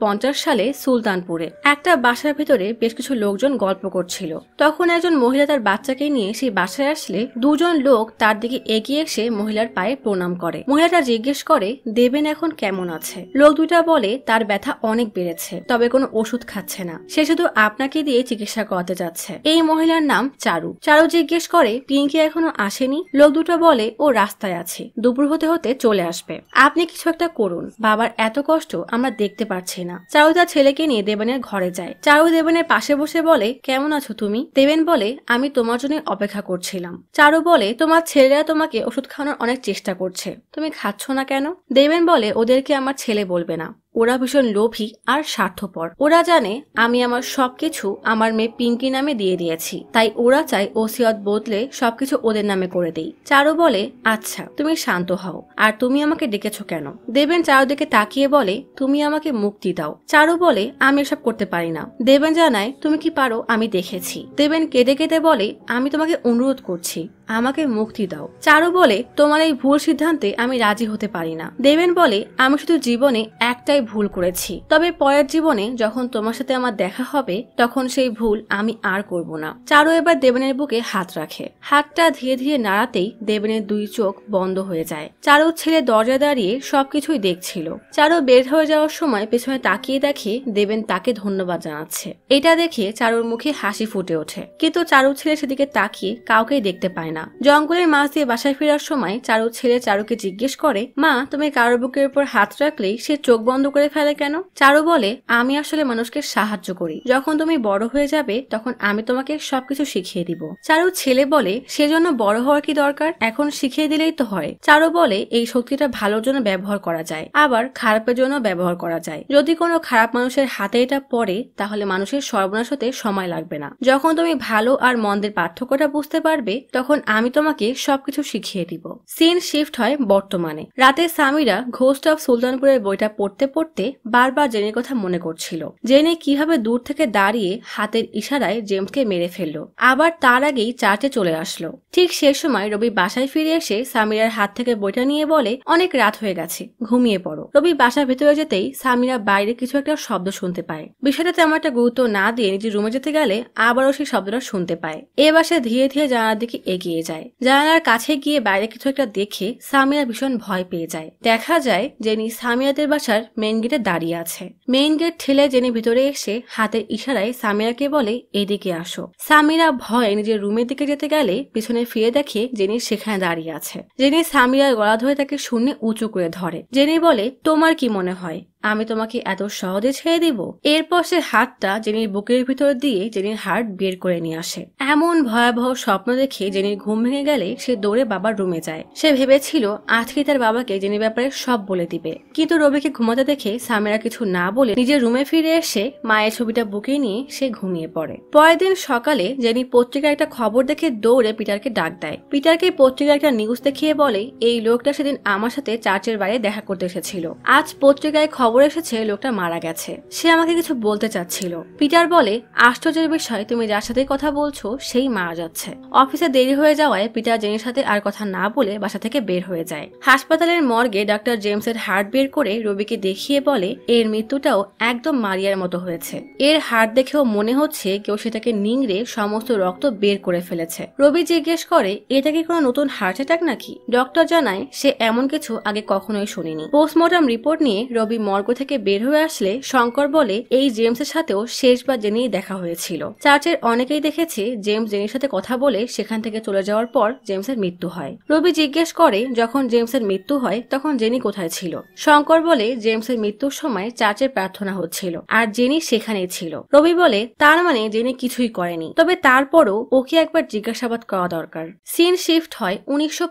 সালে সুলতানপুরে একটা বাসার ভেতরে বেশ কিছু লোকজন গল্প করছিল তখন একজন মহিলা তার বাচ্চাকে নিয়ে সেই বাসায় আসলে দুজন লোক তার দিকে এগিয়ে এসে মহিলার পায়ে প্রণাম করে মহিলাটা জিজ্ঞেস করে দেবেন এখন কেমন আছে লোক দুইটা বলে তার ব্যথা অনেক বেড়েছে তবে কোনো ওষুধ খাচ্ছে না সে শুধু আপনাকে দিয়ে চিকিৎসা করাতে যাচ্ছে এই মহিলার নাম চারু চারু যে জিজ্ঞেস করে পিঙ্কি এখনো আসেনি লোক দুটো বলে ও রাস্তায় আছে দুপুর হতে হতে চলে আসবে আপনি কিছু একটা করুন বাবার এত কষ্ট আমরা দেখতে পাচ্ছি না চারু তার ছেলেকে নিয়ে দেবেনের ঘরে যায় চারু দেবেনের পাশে বসে বলে কেমন আছো তুমি দেবেন বলে আমি তোমার জন্য অপেক্ষা করছিলাম চারু বলে তোমার ছেলেরা তোমাকে ওষুধ খাওয়ানোর অনেক চেষ্টা করছে তুমি খাচ্ছ না কেন দেবেন বলে ওদেরকে আমার ছেলে বলবে না ওরা ভীষণ লোভী আর স্বার্থপর ওরা জানে আমি আমার সবকিছু আমার মেয়ে পিঙ্কি নামে দিয়ে দিয়েছি তাই ওরা চায় ওসিয়ত বদলে সবকিছু ওদের নামে করে দেই চারু বলে আচ্ছা তুমি শান্ত হও আর তুমি আমাকে ডেকেছ কেন দেবেন চারুদিকে তাকিয়ে বলে তুমি আমাকে মুক্তি দাও চারু বলে আমি এসব করতে পারি না দেবেন জানায় তুমি কি পারো আমি দেখেছি দেবেন কেঁদে কেঁদে বলে আমি তোমাকে অনুরোধ করছি আমাকে মুক্তি দাও চারু বলে তোমার এই ভুল সিদ্ধান্তে আমি রাজি হতে পারি না দেবেন বলে আমি শুধু জীবনে একটাই ভুল করেছি তবে পরের জীবনে যখন তোমার সাথে আমার দেখা হবে তখন সেই ভুল আমি আর করব না চারু এবার দেবেনের বুকে হাত রাখে হাতটা ধীরে ধীরে নাড়াতেই দেবেনের দুই চোখ বন্ধ হয়ে যায় চারু ছেলে দরজা দাঁড়িয়ে সবকিছুই দেখছিল চারু বের হয়ে যাওয়ার সময় পেছনে তাকিয়ে দেখে দেবেন তাকে ধন্যবাদ জানাচ্ছে এটা দেখে চারুর মুখে হাসি ফুটে ওঠে কিন্তু চারু ছেলে সেদিকে তাকিয়ে কাউকেই দেখতে পায় না না জঙ্গলের মাছ দিয়ে বাসায় ফেরার সময় চারু ছেলে চারুকে জিজ্ঞেস করে মা তুমি কারো বুকের উপর হাত রাখলেই সে চোখ বন্ধ করে ফেলে কেন চারু বলে আমি আসলে মানুষকে সাহায্য করি যখন তুমি বড় হয়ে যাবে তখন আমি তোমাকে সবকিছু শিখিয়ে দিব চারু ছেলে বলে সেজন্য বড় হওয়ার কি দরকার এখন শিখিয়ে দিলেই তো হয় চারু বলে এই শক্তিটা ভালোর জন্য ব্যবহার করা যায় আবার খারাপের জন্য ব্যবহার করা যায় যদি কোনো খারাপ মানুষের হাতে এটা পড়ে তাহলে মানুষের সর্বনাশ হতে সময় লাগবে না যখন তুমি ভালো আর মন্দের পার্থক্যটা বুঝতে পারবে তখন আমি তোমাকে সবকিছু শিখিয়ে দিব সিন শিফট হয় বর্তমানে রাতে সামিরা ঘোস্ট অফ সুলতানপুরের বইটা পড়তে পড়তে বারবার জেনের কথা মনে করছিল জেনে কিভাবে দূর থেকে দাঁড়িয়ে হাতের ইশারায় জেমসকে মেরে ফেললো আবার তার আগেই চার্চে চলে আসলো ঠিক সে সময় রবি বাসায় ফিরে এসে সামিরার হাত থেকে বইটা নিয়ে বলে অনেক রাত হয়ে গেছে ঘুমিয়ে পড়ো রবি বাসার ভেতরে যেতেই সামিরা বাইরে কিছু একটা শব্দ শুনতে পায় বিষয়টা তেমন একটা গুরুত্ব না দিয়ে নিজের রুমে যেতে গেলে আবারও সেই শব্দটা শুনতে পায় এবার সে ধীরে ধীরে জানার দিকে এগিয়ে এগিয়ে যায় জানালার কাছে গিয়ে বাইরে কিছু একটা দেখে সামিয়া ভীষণ ভয় পেয়ে যায় দেখা যায় জেনি সামিয়াদের বাসার মেন গেটে দাঁড়িয়ে আছে মেইন গেট ঠেলে জেনি ভিতরে এসে হাতের ইশারায় সামিরাকে বলে এদিকে আসো সামিরা ভয়ে নিজের রুমের দিকে যেতে গেলে পিছনে ফিরে দেখে জেনি সেখানে দাঁড়িয়ে আছে জেনি সামিরার গলা ধরে তাকে শুনে উঁচু করে ধরে জেনি বলে তোমার কি মনে হয় আমি তোমাকে এত সহজে ছেড়ে দিব এরপর সে হাতটা জেনির বুকের ভিতর দিয়ে জেনির হার্ট বের করে নিয়ে আসে এমন ভয়াবহ স্বপ্ন দেখে জেনির ঘুম ভেঙে গেলে সে দৌড়ে বাবার রুমে যায় সে ভেবেছিল আজকে তার বাবাকে জেনির ব্যাপারে সব বলে দিবে কিন্তু রবিকে ঘুমাতে দেখে সামেরা কিছু না বলে নিজের রুমে ফিরে এসে মায়ের ছবিটা বুকে নিয়ে সে ঘুমিয়ে পড়ে পরের দিন সকালে জেনি পত্রিকার একটা খবর দেখে দৌড়ে পিটারকে ডাক দেয় পিটারকে পত্রিকা একটা নিউজ দেখিয়ে বলে এই লোকটা সেদিন আমার সাথে চার্চের বাইরে দেখা করতে এসেছিল আজ পত্রিকায় খবর খবর এসেছে লোকটা মারা গেছে সে আমাকে কিছু বলতে চাচ্ছিল পিটার বলে আশ্চর্যের বিষয় তুমি যার সাথে কথা বলছো সেই মারা যাচ্ছে অফিসে দেরি হয়ে যাওয়ায় পিটার জেনের সাথে আর কথা না বলে বাসা থেকে বের হয়ে যায় হাসপাতালের মর্গে ডাক্তার জেমসের হার্ট বের করে রবিকে দেখিয়ে বলে এর মৃত্যুটাও একদম মারিয়ার মতো হয়েছে এর হার্ট দেখেও মনে হচ্ছে কেউ সেটাকে নিংড়ে সমস্ত রক্ত বের করে ফেলেছে রবি জিজ্ঞেস করে এটা কি কোনো নতুন হার্ট অ্যাটাক নাকি ডক্টর জানায় সে এমন কিছু আগে কখনোই শুনিনি পোস্টমর্টম রিপোর্ট নিয়ে রবি মর্গ স্বর্গ থেকে বের হয়ে আসলে শঙ্কর বলে এই জেমস এর সাথেও শেষবার জেনিই দেখা হয়েছিল চার্চের অনেকেই দেখেছে জেমস জেনির সাথে কথা বলে সেখান থেকে চলে যাওয়ার পর জেমস এর মৃত্যু হয় রবি জিজ্ঞেস করে যখন জেমস এর মৃত্যু হয় তখন জেনি কোথায় ছিল শঙ্কর বলে জেমস এর মৃত্যুর সময় চার্চের প্রার্থনা হচ্ছিল আর জেনি সেখানে ছিল রবি বলে তার মানে জেনি কিছুই করেনি তবে তারপরও ওকে একবার জিজ্ঞাসাবাদ করা দরকার সিন শিফট হয় উনিশশো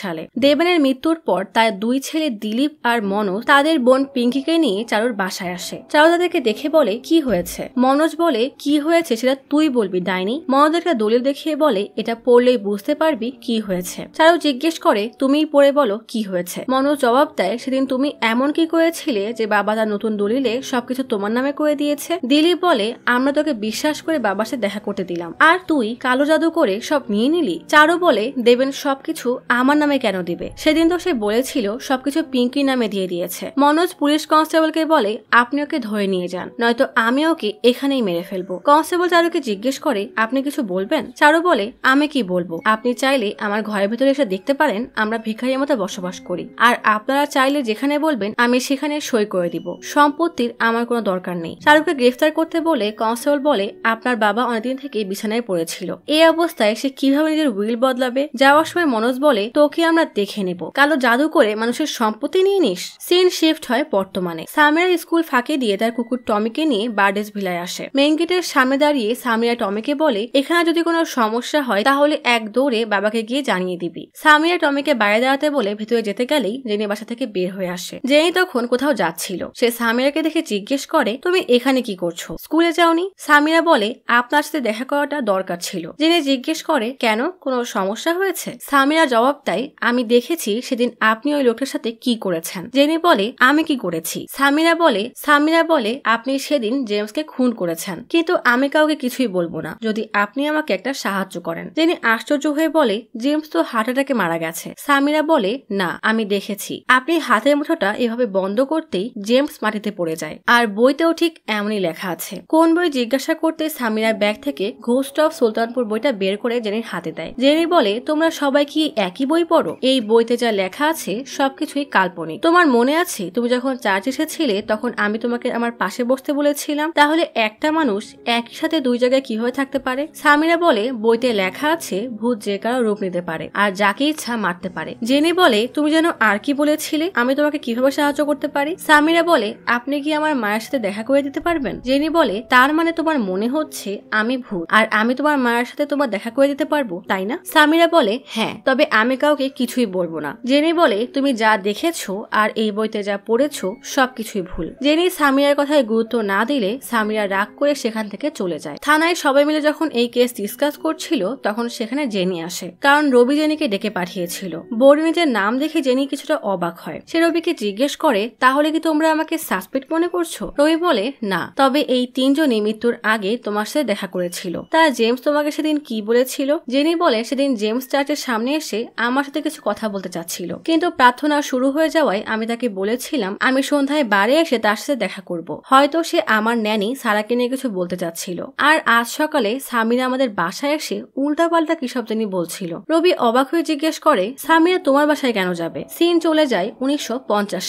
সালে দেবেনের মৃত্যুর পর তার দুই ছেলে দিলীপ আর মনোজ তাদের বোন পিঙ্কিকে ছেলেকে নিয়ে চারুর বাসায় আসে চারু তাদেরকে দেখে বলে কি হয়েছে মনোজ বলে কি হয়েছে সেটা তুই বলবি ডাইনি মনোজ দলিল দেখিয়ে বলে এটা পড়লেই বুঝতে পারবি কি হয়েছে চারু জিজ্ঞেস করে তুমি পড়ে বলো কি হয়েছে মনোজ জবাব দেয় সেদিন তুমি এমন কি করেছিলে যে বাবা তার নতুন দলিলে সবকিছু তোমার নামে করে দিয়েছে দিলীপ বলে আমরা তোকে বিশ্বাস করে বাবার সাথে দেখা করতে দিলাম আর তুই কালো জাদু করে সব নিয়ে নিলি চারু বলে দেবেন সবকিছু আমার নামে কেন দিবে সেদিন তো সে বলেছিল সবকিছু পিঙ্কি নামে দিয়ে দিয়েছে মনোজ পুলিশ কনস্টেবলকে বলে আপনি ওকে ধরে নিয়ে যান নয়তো আমি ওকে এখানেই মেরে ফেলবো কনস্টেবল চারুকে জিজ্ঞেস করে আপনি কিছু বলবেন চারু বলে আমি কি বলবো আপনি চাইলে আমার ঘরের ভিতরে এসে দেখতে পারেন আমরা ভিখারির মতো বসবাস করি আর আপনারা চাইলে যেখানে বলবেন আমি সেখানে সই করে দিব সম্পত্তির আমার কোনো দরকার নেই চারুকে গ্রেফতার করতে বলে কনস্টেবল বলে আপনার বাবা অনেকদিন থেকে বিছানায় পড়েছিল এই অবস্থায় সে কিভাবে নিজের উইল বদলাবে যাওয়ার সময় মনোজ বলে তোকে আমরা দেখে নেব কালো জাদু করে মানুষের সম্পত্তি নিয়ে নিস সিন শিফট হয় বর্তমান বর্তমানে সামিরা স্কুল ফাঁকে দিয়ে তার কুকুর টমিকে নিয়ে বার্ডেস ভিলায় আসে মেইন গেটের সামনে দাঁড়িয়ে সামিরা টমিকে বলে এখানে যদি কোনো সমস্যা হয় তাহলে এক দৌড়ে বাবাকে গিয়ে জানিয়ে দিবি সামিরা টমিকে বাইরে দাঁড়াতে বলে ভেতরে যেতে গেলেই জেনে বাসা থেকে বের হয়ে আসে জেনি তখন কোথাও যাচ্ছিল সে সামিরাকে দেখে জিজ্ঞেস করে তুমি এখানে কি করছো স্কুলে যাওনি সামিরা বলে আপনার সাথে দেখা করাটা দরকার ছিল জেনে জিজ্ঞেস করে কেন কোনো সমস্যা হয়েছে সামিরা জবাব দেয় আমি দেখেছি সেদিন আপনি ওই লোকটার সাথে কি করেছেন জেনে বলে আমি কি করেছি পেয়েছি সামিরা বলে সামিরা বলে আপনি সেদিন জেমসকে খুন করেছেন কিন্তু আমি কাউকে কিছুই বলবো না যদি আপনি আমাকে একটা সাহায্য করেন তিনি আশ্চর্য হয়ে বলে জেমস তো হার্ট অ্যাটাকে মারা গেছে সামিরা বলে না আমি দেখেছি আপনি হাতের মুঠোটা এভাবে বন্ধ করতেই জেমস মাটিতে পড়ে যায় আর বইতেও ঠিক এমনই লেখা আছে কোন বই জিজ্ঞাসা করতে সামিরা ব্যাগ থেকে ঘোস্ট অফ সুলতানপুর বইটা বের করে জেনির হাতে দেয় জেনি বলে তোমরা সবাই কি একই বই পড়ো এই বইতে যা লেখা আছে সবকিছুই কাল্পনিক তোমার মনে আছে তুমি যখন চার কাজ এসেছিলে তখন আমি তোমাকে আমার পাশে বসতে বলেছিলাম তাহলে একটা মানুষ একই সাথে দুই জায়গায় কিভাবে থাকতে পারে সামিরা বলে বইতে লেখা আছে ভূত যে কারো রূপ নিতে পারে আর যাকে ইচ্ছা মারতে পারে জেনে বলে তুমি যেন আর কি বলেছিলে আমি তোমাকে কিভাবে সাহায্য করতে পারি সামিরা বলে আপনি কি আমার মায়ের সাথে দেখা করে দিতে পারবেন জেনি বলে তার মানে তোমার মনে হচ্ছে আমি ভূত আর আমি তোমার মায়ের সাথে তোমার দেখা করে দিতে পারবো তাই না সামিরা বলে হ্যাঁ তবে আমি কাউকে কিছুই বলবো না জেনে বলে তুমি যা দেখেছো আর এই বইতে যা পড়েছো সব কিছুই ভুল জেনি সামিরার কথায় গুরুত্ব না দিলে সামিরা রাগ করে সেখান থেকে চলে যায় থানায় সবাই মিলে যখন এই কেস ডিসকাস করছিল তখন সেখানে জেনি আসে কারণ রবি জেনিকে ডেকে পাঠিয়েছিল বর্মিজের নাম দেখে জেনি কিছুটা অবাক হয় সে রবিকে জিজ্ঞেস করে তাহলে কি তোমরা আমাকে সাসপেক্ট মনে করছো রবি বলে না তবে এই তিনজনই মৃত্যুর আগে তোমার সাথে দেখা করেছিল তা জেমস তোমাকে সেদিন কি বলেছিল জেনি বলে সেদিন জেমস চার্চের সামনে এসে আমার সাথে কিছু কথা বলতে চাচ্ছিল কিন্তু প্রার্থনা শুরু হয়ে যাওয়ায় আমি তাকে বলেছিলাম আমি সন্ধ্যায় বাড়ি এসে তার সাথে দেখা করব হয়তো সে আমার ন্যানি সারাকে নিয়ে কিছু বলতে চাচ্ছিল আর আজ সকালে সামিরা আমাদের বাসায় এসে উল্টাপাল্টা কৃষক জানি বলছিল রবি অবাক হয়ে জিজ্ঞেস করে সামিরা তোমার বাসায় কেন যাবে সিন চলে যায় উনিশশো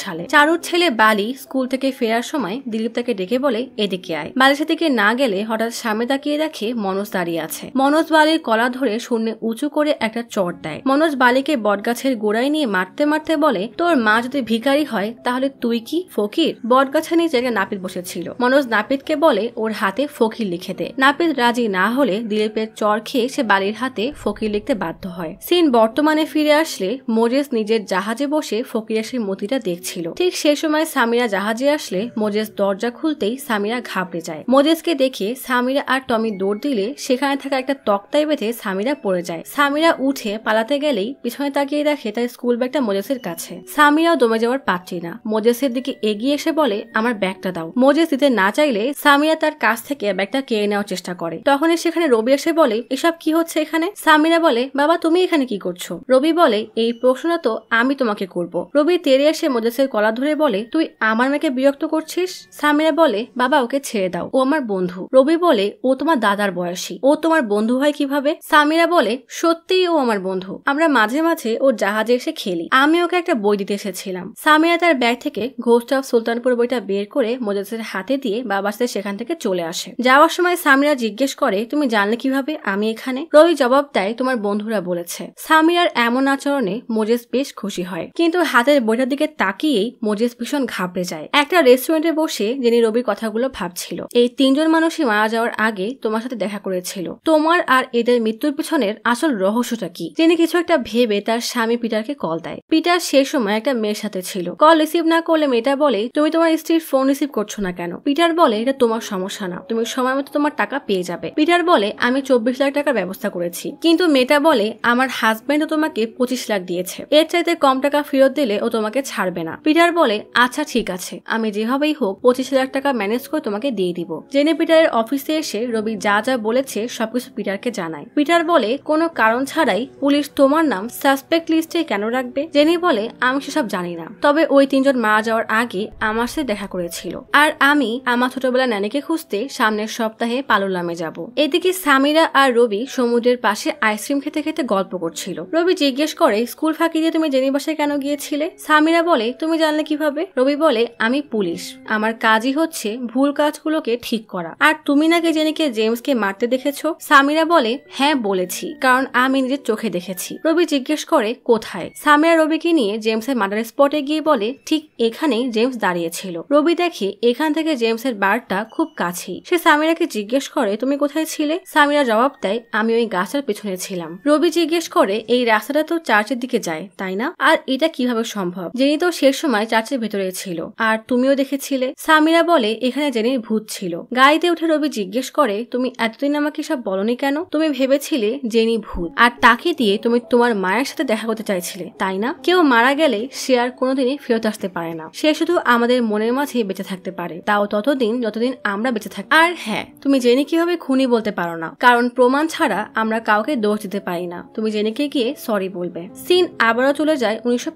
সালে চারুর ছেলে বালি স্কুল থেকে ফেরার সময় দিলীপ তাকে ডেকে বলে এদিকে আয় সাথে দিকে না গেলে হঠাৎ সামনে তাকিয়ে দেখে মনোজ দাঁড়িয়ে আছে মনোজ বালির কলা ধরে শূন্যে উঁচু করে একটা চট দেয় মনোজ বালিকে বটগাছের গোড়ায় নিয়ে মারতে মারতে বলে তোর মা যদি ভিকারি হয় তাহলে তুই কি ফকির বটগাছা নিয়ে জায়গায় নাপিত বসেছিল মনোজ নাপিতকে বলে ওর হাতে ফকির লিখে দে নাপিত রাজি না হলে দিলীপের চর খেয়ে সে বালির হাতে ফকির লিখতে বাধ্য হয় সিন বর্তমানে ফিরে আসলে মোজেস নিজের জাহাজে বসে ফকিরের সেই মতিটা দেখছিল ঠিক সেই সময় সামিরা জাহাজে আসলে মোজেস দরজা খুলতেই সামিরা ঘাবড়ে যায় মোজেসকে দেখে সামিরা আর টমি দৌড় দিলে সেখানে থাকা একটা তক্তায় বেঁধে সামিরা পড়ে যায় সামিরা উঠে পালাতে গেলেই পিছনে তাকিয়ে দেখে তার স্কুল ব্যাগটা মোজেসের কাছে সামিরাও দমে যাওয়ার পাচ্ছি না মোজেসের দিকে এগিয়ে এসে বলে আমার ব্যাগটা দাও মোজেস দিতে না চাইলে সামিরা তার কাছ থেকে ব্যাগটা কেড়ে নেওয়ার চেষ্টা করে তখনই সেখানে রবি এসে বলে এসব কি হচ্ছে এখানে সামিরা বলে বাবা তুমি এখানে কি করছো রবি বলে এই প্রশ্ন তো আমি তোমাকে করব রবি তেরে এসে মোজেসের কলা ধরে বলে তুই আমার মেয়েকে বিরক্ত করছিস সামিরা বলে বাবা ওকে ছেড়ে দাও ও আমার বন্ধু রবি বলে ও তোমার দাদার বয়সী ও তোমার বন্ধু হয় কিভাবে সামিরা বলে সত্যিই ও আমার বন্ধু আমরা মাঝে মাঝে ও জাহাজে এসে খেলি আমি ওকে একটা বই দিতে এসেছিলাম সামিরা তার ব্যাগ থেকে হোস্ট অফ সুলতানপুর বইটা বের করে মোজাসের হাতে দিয়ে সাথে সেখান থেকে চলে আসে যাওয়ার সময় সামিরা জিজ্ঞেস করে তুমি জানলে কিভাবে আমি এখানে রবি জবাব দেয় তোমার বন্ধুরা বলেছে সামিরার এমন আচরণে মোজেস বেশ খুশি হয় কিন্তু হাতের বইটার দিকে তাকিয়েই মোজেস ভীষণ ঘাবড়ে যায় একটা রেস্টুরেন্টে বসে যিনি রবির কথাগুলো ভাবছিল এই তিনজন মানুষই মারা যাওয়ার আগে তোমার সাথে দেখা করেছিল তোমার আর এদের মৃত্যুর পিছনের আসল রহস্যটা কি তিনি কিছু একটা ভেবে তার স্বামী পিটারকে কল দেয় পিটার সেই সময় একটা মেয়ের সাথে ছিল কল রিসিভ না করলে মেয়ে মেয়েটা বলে তুমি তোমার স্ত্রীর ফোন রিসিভ করছো না কেন পিটার বলে এটা তোমার সমস্যা না তুমি সময় মতো তোমার টাকা পেয়ে যাবে পিটার বলে আমি চব্বিশ লাখ টাকার ব্যবস্থা করেছি কিন্তু মেয়েটা বলে আমার হাজব্যান্ডও তোমাকে পঁচিশ লাখ দিয়েছে এর চাইতে কম টাকা ফেরত দিলে ও তোমাকে ছাড়বে না পিটার বলে আচ্ছা ঠিক আছে আমি যেভাবেই হোক পঁচিশ লাখ টাকা ম্যানেজ করে তোমাকে দিয়ে দিব জেনে পিটারের অফিসে এসে রবি যা যা বলেছে সবকিছু পিটারকে জানায় পিটার বলে কোনো কারণ ছাড়াই পুলিশ তোমার নাম সাসপেক্ট লিস্টে কেন রাখবে জেনে বলে আমি সেসব জানি না তবে ওই তিনজন মারা যাওয়ার আগে আমার সাথে দেখা করেছিল আর আমি আমার ছোটবেলা নানিকে খুঁজতে সামনের সপ্তাহে পালুলামে যাব এদিকে সামিরা আর রবি সমুদ্রের পাশে আইসক্রিম খেতে খেতে গল্প করছিল রবি জিজ্ঞেস করে স্কুল ফাঁকি দিয়ে তুমি জেনি বাসায় কেন গিয়েছিলে সামিরা বলে তুমি জানলে কিভাবে রবি বলে আমি পুলিশ আমার কাজই হচ্ছে ভুল কাজগুলোকে ঠিক করা আর তুমি নাকি জেনিকে জেমসকে মারতে দেখেছো সামিরা বলে হ্যাঁ বলেছি কারণ আমি নিজের চোখে দেখেছি রবি জিজ্ঞেস করে কোথায় সামিরা রবিকে নিয়ে জেমসের মার্ডার স্পটে গিয়ে বলে ঠিক এখানেই সামনেই জেমস দাঁড়িয়েছিল রবি দেখে এখান থেকে জেমসের বারটা খুব কাছেই সে সামিরাকে জিজ্ঞেস করে তুমি কোথায় ছিলে সামিরা জবাব দেয় আমি ওই গাছটার পেছনে ছিলাম রবি জিজ্ঞেস করে এই রাস্তাটা তো চার্চের দিকে যায় তাই না আর এটা কিভাবে সম্ভব জেনি তো সে সময় চার্চের ভেতরে ছিল আর তুমিও দেখেছিলে সামিরা বলে এখানে জেনির ভূত ছিল গাড়িতে উঠে রবি জিজ্ঞেস করে তুমি এতদিন আমাকে সব বলনি কেন তুমি ভেবেছিলে জেনি ভূত আর তাকে দিয়ে তুমি তোমার মায়ের সাথে দেখা করতে চাইছিলে তাই না কেউ মারা গেলে সে আর কোনোদিনই ফেরত আসতে পারে না সে শুধু আমাদের মনের মাঝে বেঁচে থাকতে পারে তাও ততদিন যতদিন আমরা বেঁচে থাকি আর হ্যাঁ তুমি জেনে কিভাবে খুনি বলতে পারো না কারণ প্রমাণ ছাড়া আমরা কাউকে দোষ দিতে পারি না তুমি কে গিয়ে সরি বলবে সিন আবারও চলে যায় উনিশশো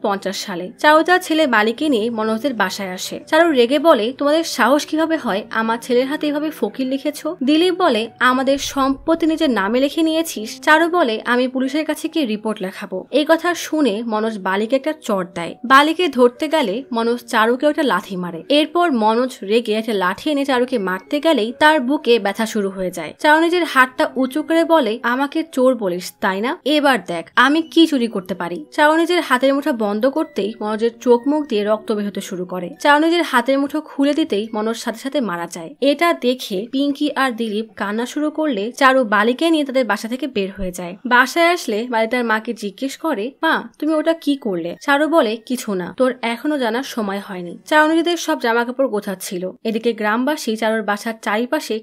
সালে চারু তার ছেলে বালিকে নিয়ে মনোজের বাসায় আসে চারু রেগে বলে তোমাদের সাহস কিভাবে হয় আমার ছেলের হাতে এভাবে ফকির লিখেছ দিলীপ বলে আমাদের সম্পত্তি নিজের নামে লিখে নিয়েছিস চারু বলে আমি পুলিশের কাছে গিয়ে রিপোর্ট লেখাবো এই কথা শুনে মনোজ বালিকে একটা চট দেয় বালিকে ধরতে গেলে মনোজ চারু চারুকে ওটা লাথি মারে এরপর মনোজ রেগে একটা লাঠি এনে চারুকে মারতে গেলেই তার বুকে ব্যথা শুরু হয়ে যায় চারু নিজের হাতটা উঁচু করে বলে আমাকে চোর বলিস তাই না এবার দেখ আমি কি চুরি করতে পারি চারু নিজের হাতের মুঠা বন্ধ করতেই মনোজের চোখ মুখ দিয়ে রক্ত বের হতে শুরু করে চারু নিজের হাতের মুঠো খুলে দিতেই মনোজ সাথে সাথে মারা যায় এটা দেখে পিঙ্কি আর দিলীপ কান্না শুরু করলে চারু বালিকে নিয়ে তাদের বাসা থেকে বের হয়ে যায় বাসায় আসলে বালিটার মাকে জিজ্ঞেস করে মা তুমি ওটা কি করলে চারু বলে কিছু না তোর এখনো জানার সময় হয় হয়নি চারণীদের সব জামাকাপড় গোছাচ্ছিল এদিকে গ্রামবাসী চারুর বাসার চারিপাশে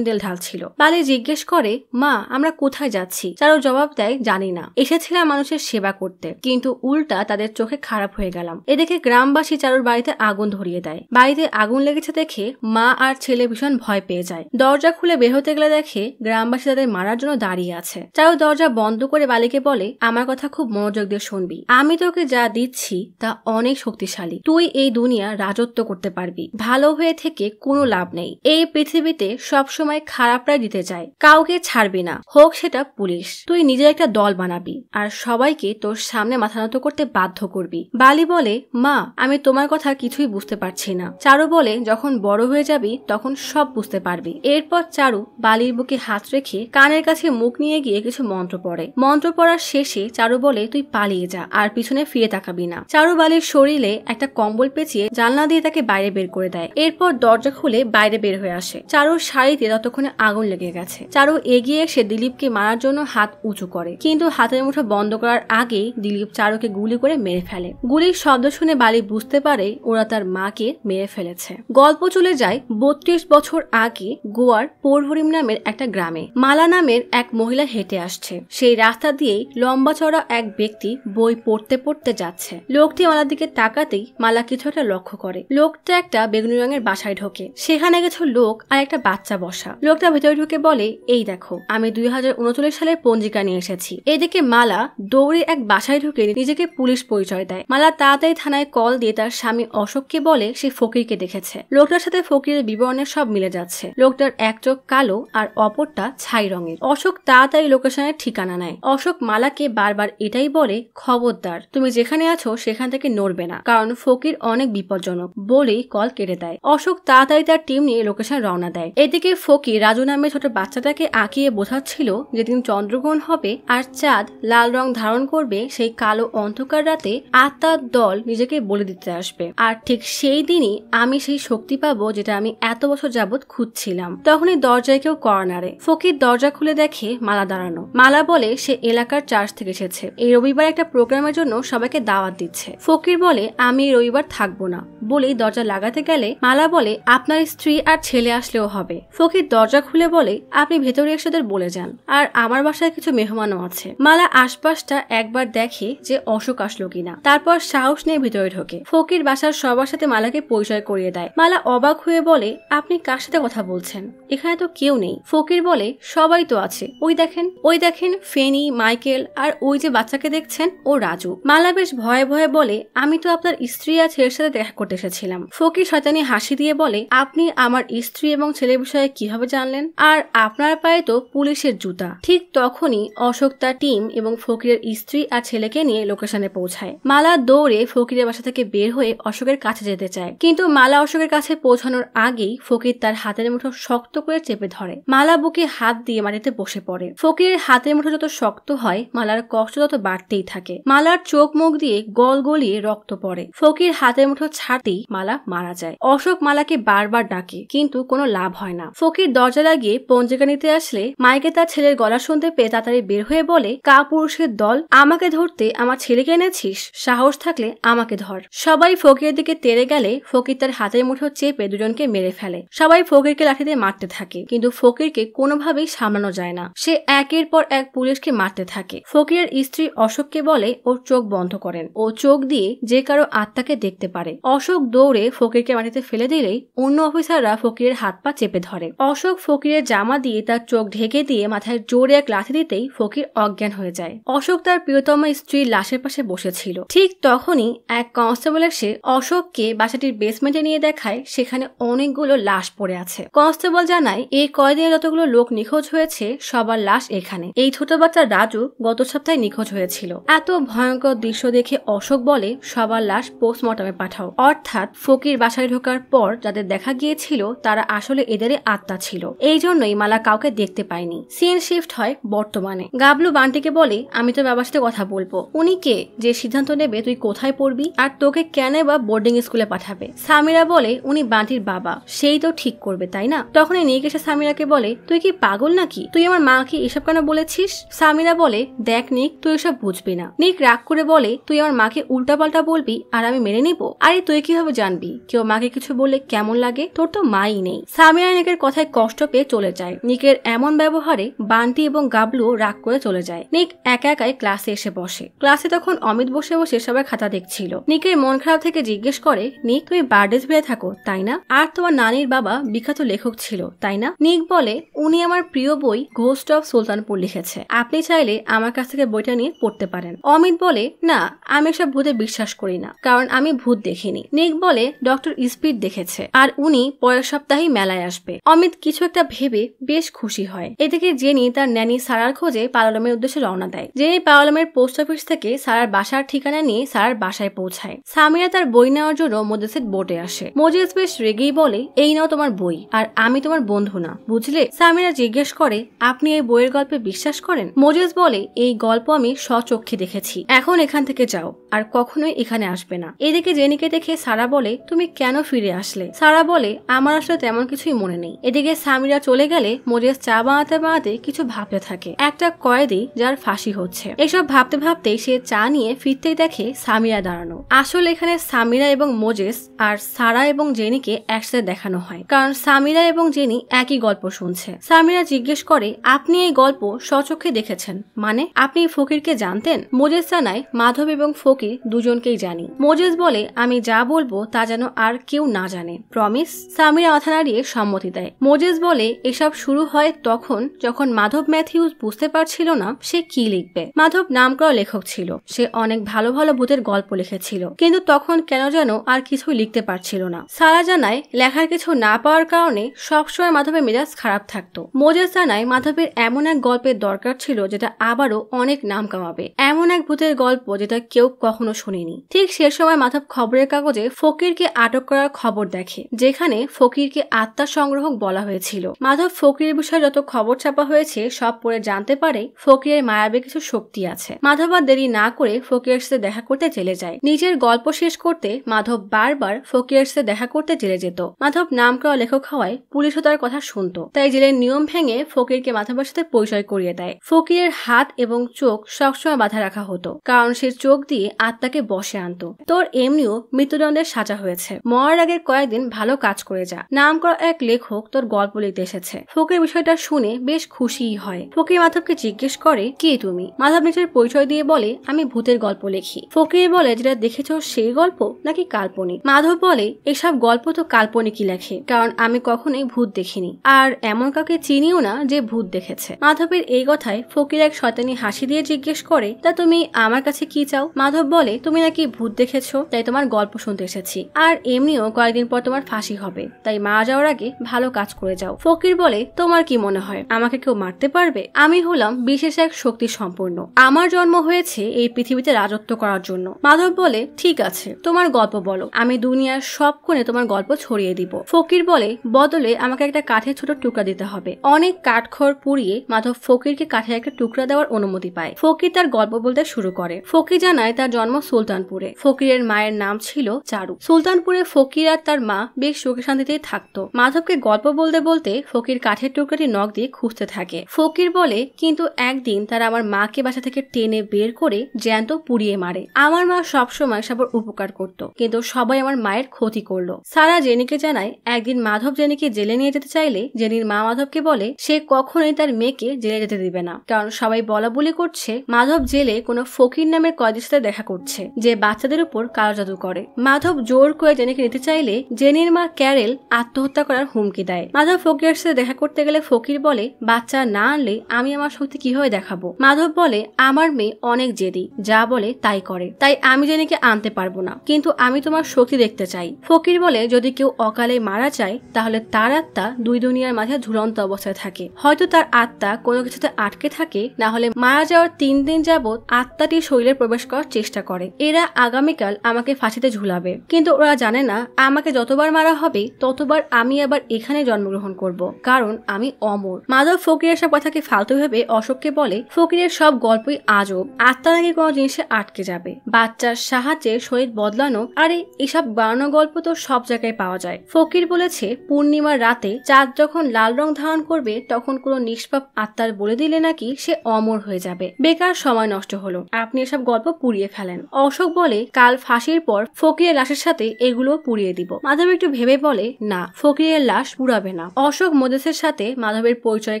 ঢাল ঢালছিল বালি জিজ্ঞেস করে মা আমরা কোথায় যাচ্ছি চারু জবাব দেয় জানি না এসেছিলাম মানুষের সেবা করতে কিন্তু উল্টা তাদের চোখে খারাপ হয়ে গেলাম এদিকে গ্রামবাসী চারুর বাড়িতে আগুন ধরিয়ে দেয় বাড়িতে আগুন লেগেছে দেখে মা আর ছেলে ভীষণ ভয় পেয়ে যায় দরজা খুলে বের হতে গেলে দেখে গ্রামবাসী তাদের মারার জন্য দাঁড়িয়ে আছে চারু দরজা বন্ধ করে বালিকে বলে আমার কথা খুব মনোযোগ দিয়ে শুনবি আমি তোকে যা দিচ্ছি তা অনেক শক্তিশালী তুই এই দু দুনিয়া রাজত্ব করতে পারবি ভালো হয়ে থেকে কোনো লাভ নেই এই পৃথিবীতে সবসময় খারাপরা দিতে চায় কাউকে ছাড়বি না হোক সেটা পুলিশ তুই নিজের একটা দল বানাবি আর সবাইকে তোর সামনে মাথা নত করতে বাধ্য করবি বালি বলে মা আমি তোমার কথা কিছুই বুঝতে পারছি না চারু বলে যখন বড় হয়ে যাবি তখন সব বুঝতে পারবি এরপর চারু বালির বুকে হাত রেখে কানের কাছে মুখ নিয়ে গিয়ে কিছু মন্ত্র পড়ে মন্ত্র পড়ার শেষে চারু বলে তুই পালিয়ে যা আর পিছনে ফিরে তাকাবি না চারু বালির শরীরে একটা কম্বল পেঁচিয়ে চেঁচিয়ে জানলা দিয়ে তাকে বাইরে বের করে দেয় এরপর দরজা খুলে বাইরে বের হয়ে আসে চারুর শাড়িতে ততক্ষণে আগুন লেগে গেছে চারু এগিয়ে এসে দিলীপকে মারার জন্য হাত উঁচু করে কিন্তু হাতের মুঠো বন্ধ করার আগেই দিলীপ চারুকে গুলি করে মেরে ফেলে গুলির শব্দ শুনে বালি বুঝতে পারে ওরা তার মাকে মেরে ফেলেছে গল্প চলে যায় বত্রিশ বছর আগে গোয়ার পোরভরিম নামের একটা গ্রামে মালা নামের এক মহিলা হেঁটে আসছে সেই রাস্তা দিয়েই লম্বা চড়া এক ব্যক্তি বই পড়তে পড়তে যাচ্ছে লোকটি মালার দিকে তাকাতেই মালা কিছু একটা লক্ষ্য করে লোকটা একটা বেগুনি রঙের বাসায় ঢোকে সেখানে গেছে লোক আর একটা বাচ্চা বসা লোকটা ভেতরে ঢুকে বলে এই দেখো আমি দুই হাজার উনচল্লিশ সালে পঞ্জিকা নিয়ে এসেছি এদিকে মালা দৌড়ে এক বাসায় ঢুকে নিজেকে পুলিশ পরিচয় দেয় মালা তাড়াতাড়ি থানায় কল দিয়ে তার স্বামী অশোককে বলে সে ফকিরকে দেখেছে লোকটার সাথে ফকিরের বিবরণের সব মিলে যাচ্ছে লোকটার এক চোখ কালো আর অপরটা ছাই রঙের অশোক তাড়াতাড়ি লোকেশনের ঠিকানা নেয় অশোক মালাকে বারবার এটাই বলে খবরদার তুমি যেখানে আছো সেখান থেকে নড়বে না কারণ ফকির অনেক অনেক বিপজ্জনক বলেই কল কেটে দেয় অশোক তাড়াতাড়ি তার টিম নিয়ে লোকেশন রওনা দেয় এদিকে ফকি রাজু নামে ছোট বাচ্চাটাকে আঁকিয়ে বোঝাচ্ছিল যেদিন চন্দ্রগ্রহণ হবে আর চাঁদ লাল রং ধারণ করবে সেই কালো অন্ধকার রাতে আত্মার দল নিজেকে বলে দিতে আসবে আর ঠিক সেই দিনই আমি সেই শক্তি পাবো যেটা আমি এত বছর যাবৎ খুঁজছিলাম তখনই দরজায় কেউ কর্নারে ফকির দরজা খুলে দেখে মালা দাঁড়ানো মালা বলে সে এলাকার চার্চ থেকে এসেছে এই রবিবার একটা প্রোগ্রামের জন্য সবাইকে দাওয়াত দিচ্ছে ফকির বলে আমি রবিবার থাকবো থাকবো না বলেই দরজা লাগাতে গেলে মালা বলে আপনার স্ত্রী আর ছেলে আসলেও হবে ফকির দরজা খুলে বলে আপনি ভেতরে একসাথে বলে যান আর আমার বাসায় কিছু মেহমানও আছে মালা আশপাশটা একবার দেখে যে অশোক আসলো কিনা তারপর সাহস নিয়ে ভিতরে ঢোকে ফকির বাসার সবার সাথে মালাকে পরিচয় করিয়ে দেয় মালা অবাক হয়ে বলে আপনি কার সাথে কথা বলছেন এখানে তো কেউ নেই ফকির বলে সবাই তো আছে ওই দেখেন ওই দেখেন ফেনি মাইকেল আর ওই যে বাচ্চাকে দেখছেন ও রাজু মালা বেশ ভয়ে ভয়ে বলে আমি তো আপনার স্ত্রী আর ছেলের সাথে সাথে দেখা করতে এসেছিলাম ফকির শয়তানি হাসি দিয়ে বলে আপনি আমার স্ত্রী এবং ছেলে বিষয়ে কিভাবে জানলেন আর আপনার পায়ে তো পুলিশের জুতা ঠিক তখনই অশোক তার টিম এবং ফকিরের স্ত্রী আর ছেলেকে নিয়ে লোকেশনে পৌঁছায় মালা দৌড়ে ফকিরের বাসা থেকে বের হয়ে অশোকের কাছে যেতে চায় কিন্তু মালা অশোকের কাছে পৌঁছানোর আগেই ফকির তার হাতের মুঠো শক্ত করে চেপে ধরে মালা বুকে হাত দিয়ে মাটিতে বসে পড়ে ফকিরের হাতের মুঠো যত শক্ত হয় মালার কষ্ট তত বাড়তেই থাকে মালার চোখ মুখ দিয়ে গল গলিয়ে রক্ত পড়ে ফকির হাতের মুঠো কণ্ঠ ছাড়তেই মালা মারা যায় অশোক মালাকে বারবার ডাকে কিন্তু কোনো লাভ হয় না ফকির দরজা লাগিয়ে পঞ্জিকা নিতে আসলে মাইকে তার ছেলের গলা শুনতে পেয়ে তাড়াতাড়ি বের হয়ে বলে কা পুরুষের দল আমাকে ধরতে আমার ছেলেকে এনেছিস সাহস থাকলে আমাকে ধর সবাই ফকিরের দিকে তেরে গেলে ফকির তার হাতের মুঠো চেপে দুজনকে মেরে ফেলে সবাই ফকিরকে লাঠিতে মারতে থাকে কিন্তু ফকিরকে কোনোভাবেই সামলানো যায় না সে একের পর এক পুলিশকে মারতে থাকে ফকিরের স্ত্রী অশোককে বলে ওর চোখ বন্ধ করেন ও চোখ দিয়ে যে কারো আত্মাকে দেখতে পারে করে অশোক দৌড়ে ফকিরকে মাটিতে ফেলে দিলেই অন্য অফিসাররা ফকিরের হাত পা চেপে ধরে অশোক ফকিরের জামা দিয়ে তার চোখ ঢেকে দিয়ে মাথায় জোরে এক লাথি দিতেই ফকির অজ্ঞান হয়ে যায় অশোক তার প্রিয়তম স্ত্রীর লাশের পাশে বসেছিল ঠিক তখনই এক কনস্টেবল এসে অশোককে বাসাটির বেসমেন্টে নিয়ে দেখায় সেখানে অনেকগুলো লাশ পড়ে আছে কনস্টেবল জানায় এই কয়দিনে যতগুলো লোক নিখোঁজ হয়েছে সবার লাশ এখানে এই ছোট বাচ্চা রাজু গত সপ্তাহে নিখোঁজ হয়েছিল এত ভয়ঙ্কর দৃশ্য দেখে অশোক বলে সবার লাশ পোস্টমর্টমে পাঠায় পাঠাও অর্থাৎ ফকির বাসায় ঢোকার পর যাদের দেখা গিয়েছিল তারা আসলে এদের আত্মা ছিল এই জন্যই মালা কাউকে দেখতে পায়নি সিন শিফট হয় বর্তমানে গাবলু বান্টিকে বলে আমি তোর বাবার সাথে কথা বলবো উনি কে যে সিদ্ধান্ত নেবে তুই কোথায় পড়বি আর তোকে কেন বা বোর্ডিং স্কুলে পাঠাবে সামিরা বলে উনি বান্টির বাবা সেই তো ঠিক করবে তাই না তখন নিয়ে এসে সামিরাকে বলে তুই কি পাগল নাকি তুই আমার মাকে এসব কেন বলেছিস সামিরা বলে দেখ নিক তুই এসব বুঝবি না নিক রাগ করে বলে তুই আমার মাকে উল্টাপাল্টা বলবি আর আমি মেনে নিবো আরে তুই কিভাবে জানবি কেউ মাকে কিছু বলে কেমন লাগে তোর তো মাই নেই সামিয়া নিকের কথায় কষ্ট পেয়ে চলে যায় নিকের এমন ব্যবহারে বান্তি এবং গাবলু রাগ করে চলে যায় নিক একা একাই ক্লাসে এসে বসে ক্লাসে তখন অমিত বসে বসে সবার খাতা দেখছিল নিকের মন খারাপ থেকে জিজ্ঞেস করে নিক তুমি বার্ডেজ ভেড়ে থাকো তাই না আর তোমার নানির বাবা বিখ্যাত লেখক ছিল তাই না নিক বলে উনি আমার প্রিয় বই ঘোস্ট অফ সুলতানপুর লিখেছে আপনি চাইলে আমার কাছ থেকে বইটা নিয়ে পড়তে পারেন অমিত বলে না আমি এসব ভূতে বিশ্বাস করি না কারণ আমি ভূত দেখেনি নেক বলে ডক্টর স্পিড দেখেছে আর উনি পরের সপ্তাহে মেলায় আসবে অমিত কিছু একটা ভেবে বেশ খুশি হয় এদিকে জেনি তার ন্যানি সারার খোঁজে পালালমের উদ্দেশ্যে রওনা দেয় জেনি পালালমের পোস্ট অফিস থেকে সারার বাসার ঠিকানা নিয়ে সারার বাসায় পৌঁছায় সামিরা তার বই নেওয়ার জন্য মোজেসের বোটে আসে মোজেস বেশ রেগেই বলে এই নাও তোমার বই আর আমি তোমার বন্ধু না বুঝলে সামিরা জিজ্ঞেস করে আপনি এই বইয়ের গল্পে বিশ্বাস করেন মোজেস বলে এই গল্প আমি স্বচক্ষে দেখেছি এখন এখান থেকে যাও আর কখনোই এখানে আসবে না এদিকে জেনি মেয়েকে দেখে সারা বলে তুমি কেন ফিরে আসলে সারা বলে আমার আসলে তেমন কিছুই মনে নেই এদিকে সামিরা চলে গেলে মোরিয়াস চা বানাতে বানাতে কিছু ভাবতে থাকে একটা কয়েদি যার ফাঁসি হচ্ছে এসব ভাবতে ভাবতেই সে চা নিয়ে ফিরতেই দেখে সামিরা দাঁড়ানো আসলে এখানে সামিরা এবং মোজেস আর সারা এবং জেনিকে একসাথে দেখানো হয় কারণ সামিরা এবং জেনি একই গল্প শুনছে সামিরা জিজ্ঞেস করে আপনি এই গল্প সচক্ষে দেখেছেন মানে আপনি ফকিরকে জানতেন মোজেস জানায় মাধব এবং ফকির দুজনকেই জানি মোজেস বলে আমি আমি যা বলবো তা যেন আর কেউ না জানে প্রমিস সামিরা মাথা নাড়িয়ে সম্মতি দেয় মোজেস বলে এসব শুরু হয় তখন যখন মাধব ম্যাথিউস বুঝতে পারছিল না সে কি লিখবে মাধব নাম করা লেখক ছিল সে অনেক ভালো ভালো ভূতের গল্প লিখেছিল কিন্তু তখন কেন যেন আর কিছু লিখতে পারছিল না সারা জানায় লেখার কিছু না পাওয়ার কারণে সবসময় মাধবের মেজাজ খারাপ থাকতো মোজেস জানায় মাধবের এমন এক গল্পের দরকার ছিল যেটা আবারও অনেক নাম কামাবে এমন এক ভূতের গল্প যেটা কেউ কখনো শোনেনি ঠিক সে সময় মাধব খবর খবরের কাগজে ফকিরকে আটক করার খবর দেখে যেখানে ফকিরকে আত্মা সংগ্রহক বলা হয়েছিল মাধব ফকিরের বিষয়ে যত খবর ছাপা হয়েছে সব পড়ে জানতে পারে ফকিরের মায়াবে কিছু শক্তি আছে মাধব আর দেরি না করে ফকিরের সাথে দেখা করতে চলে যায় নিজের গল্প শেষ করতে মাধব বারবার ফকিরের সাথে দেখা করতে চলে যেত মাধব নাম করা লেখক হওয়ায় পুলিশও তার কথা শুনত তাই জেলের নিয়ম ভেঙে ফকিরকে মাধবের সাথে পরিচয় করিয়ে দেয় ফকিরের হাত এবং চোখ সবসময় বাধা রাখা হতো কারণ সে চোখ দিয়ে আত্মাকে বসে আনত তোর এমনিও মৃত্যুদণ্ডের সাজা হয়েছে মরার আগে কয়েকদিন ভালো কাজ করে যা নাম করা এক লেখক তোর গল্প লিখতে এসেছে ফকির বিষয়টা শুনে বেশ খুশিই হয় ফকির মাধবকে জিজ্ঞেস করে কে তুমি মাধব নিজের পরিচয় দিয়ে বলে আমি ভূতের গল্প লিখি ফকির বলে যেটা দেখেছ সেই গল্প নাকি কাল্পনিক মাধব বলে এসব গল্প তো কাল্পনিকই লেখে কারণ আমি কখনোই ভূত দেখিনি আর এমন কাউকে চিনিও না যে ভূত দেখেছে মাধবের এই কথায় ফকির এক শয়তানি হাসি দিয়ে জিজ্ঞেস করে তা তুমি আমার কাছে কি চাও মাধব বলে তুমি নাকি ভূত দেখেছো তাই তোমার গল্প শুনতে এসেছি আর এমনিও কয়েকদিন পর তোমার ফাঁসি হবে তাই মারা যাওয়ার আগে ভালো কাজ করে যাও ফকির বলে তোমার কি মনে হয় আমাকে কেউ মারতে পারবে আমি হলাম বিশেষ এক শক্তি সম্পূর্ণ আমার জন্ম হয়েছে এই পৃথিবীতে রাজত্ব করার জন্য মাধব বলে ঠিক আছে তোমার গল্প বলো আমি দুনিয়ার সব কোণে তোমার গল্প ছড়িয়ে দিব ফকির বলে বদলে আমাকে একটা কাঠের ছোট টুকরা দিতে হবে অনেক কাঠখড় পুড়িয়ে মাধব ফকিরকে কাঠের একটা টুকরা দেওয়ার অনুমতি পায় ফকির তার গল্প বলতে শুরু করে ফকির জানায় তার জন্ম সুলতানপুরে ফকিরের মায়ের নাম ছিল চারু সুলতানপুরে ফকির আর তার মা বেশ সুখে শান্তিতেই থাকতো মাধবকে গল্প বলতে বলতে ফকির কাঠের টুকরাটি নখ দিয়ে খুঁজতে থাকে ফকির বলে কিন্তু একদিন তারা আমার মাকে বাসা থেকে টেনে বের করে জ্যান্ত পুড়িয়ে মারে আমার মা সবসময় সবার উপকার করত কিন্তু সবাই আমার মায়ের ক্ষতি করলো সারা জেনিকে জানায় একদিন মাধব জেনিকে জেলে নিয়ে যেতে চাইলে জেনির মা মাধবকে বলে সে কখনোই তার মেয়েকে জেলে যেতে দিবে না কারণ সবাই বলা বলি করছে মাধব জেলে কোনো ফকির নামের কয়েদের সাথে দেখা করছে যে বাচ্চাদের উপর কালো জাদু করে করে মাধব জোর করে জেনিকে নিতে চাইলে জেনির মা ক্যারেল আত্মহত্যা করার হুমকি দেয় মাধব ফকিরের সাথে দেখা করতে গেলে ফকির বলে বাচ্চা না আনলে আমি আমার শক্তি কিভাবে দেখাবো মাধব বলে আমার মেয়ে অনেক জেদি যা বলে তাই করে তাই আমি জেনিকে আনতে পারবো না কিন্তু আমি তোমার শক্তি দেখতে চাই ফকির বলে যদি কেউ অকালে মারা যায় তাহলে তার আত্মা দুই দুনিয়ার মাঝে ঝুলন্ত অবস্থায় থাকে হয়তো তার আত্মা কোনো কিছুতে আটকে থাকে না হলে মারা যাওয়ার তিন দিন যাবৎ আত্মাটি শরীরে প্রবেশ করার চেষ্টা করে এরা আগামীকাল আমাকে ফাঁসি ফাঁসিতে ঝুলাবে কিন্তু ওরা জানে না আমাকে যতবার মারা হবে ততবার আমি আবার এখানে জন্মগ্রহণ করব কারণ আমি অমর মাধব ফকিরের সব কথাকে ফালতু ভেবে অশোককে বলে ফকিরের সব গল্পই আজব আত্মা নাকি কোনো জিনিসে আটকে যাবে বাচ্চার সাহায্যে শরীর বদলানো আরে এসব বানানো গল্প তো সব জায়গায় পাওয়া যায় ফকির বলেছে পূর্ণিমার রাতে চাঁদ যখন লাল রং ধারণ করবে তখন কোনো নিষ্পাপ আত্মার বলে দিলে নাকি সে অমর হয়ে যাবে বেকার সময় নষ্ট হলো আপনি এসব গল্প পুড়িয়ে ফেলেন অশোক বলে কাল ফাঁসির পর ফকিরের লাশের সাথে এগুলো পুড়িয়ে দিব মাধব একটু ভেবে বলে না ফকিরের লাশ পুড়াবে না অশোক মদেসের সাথে মাধবের পরিচয়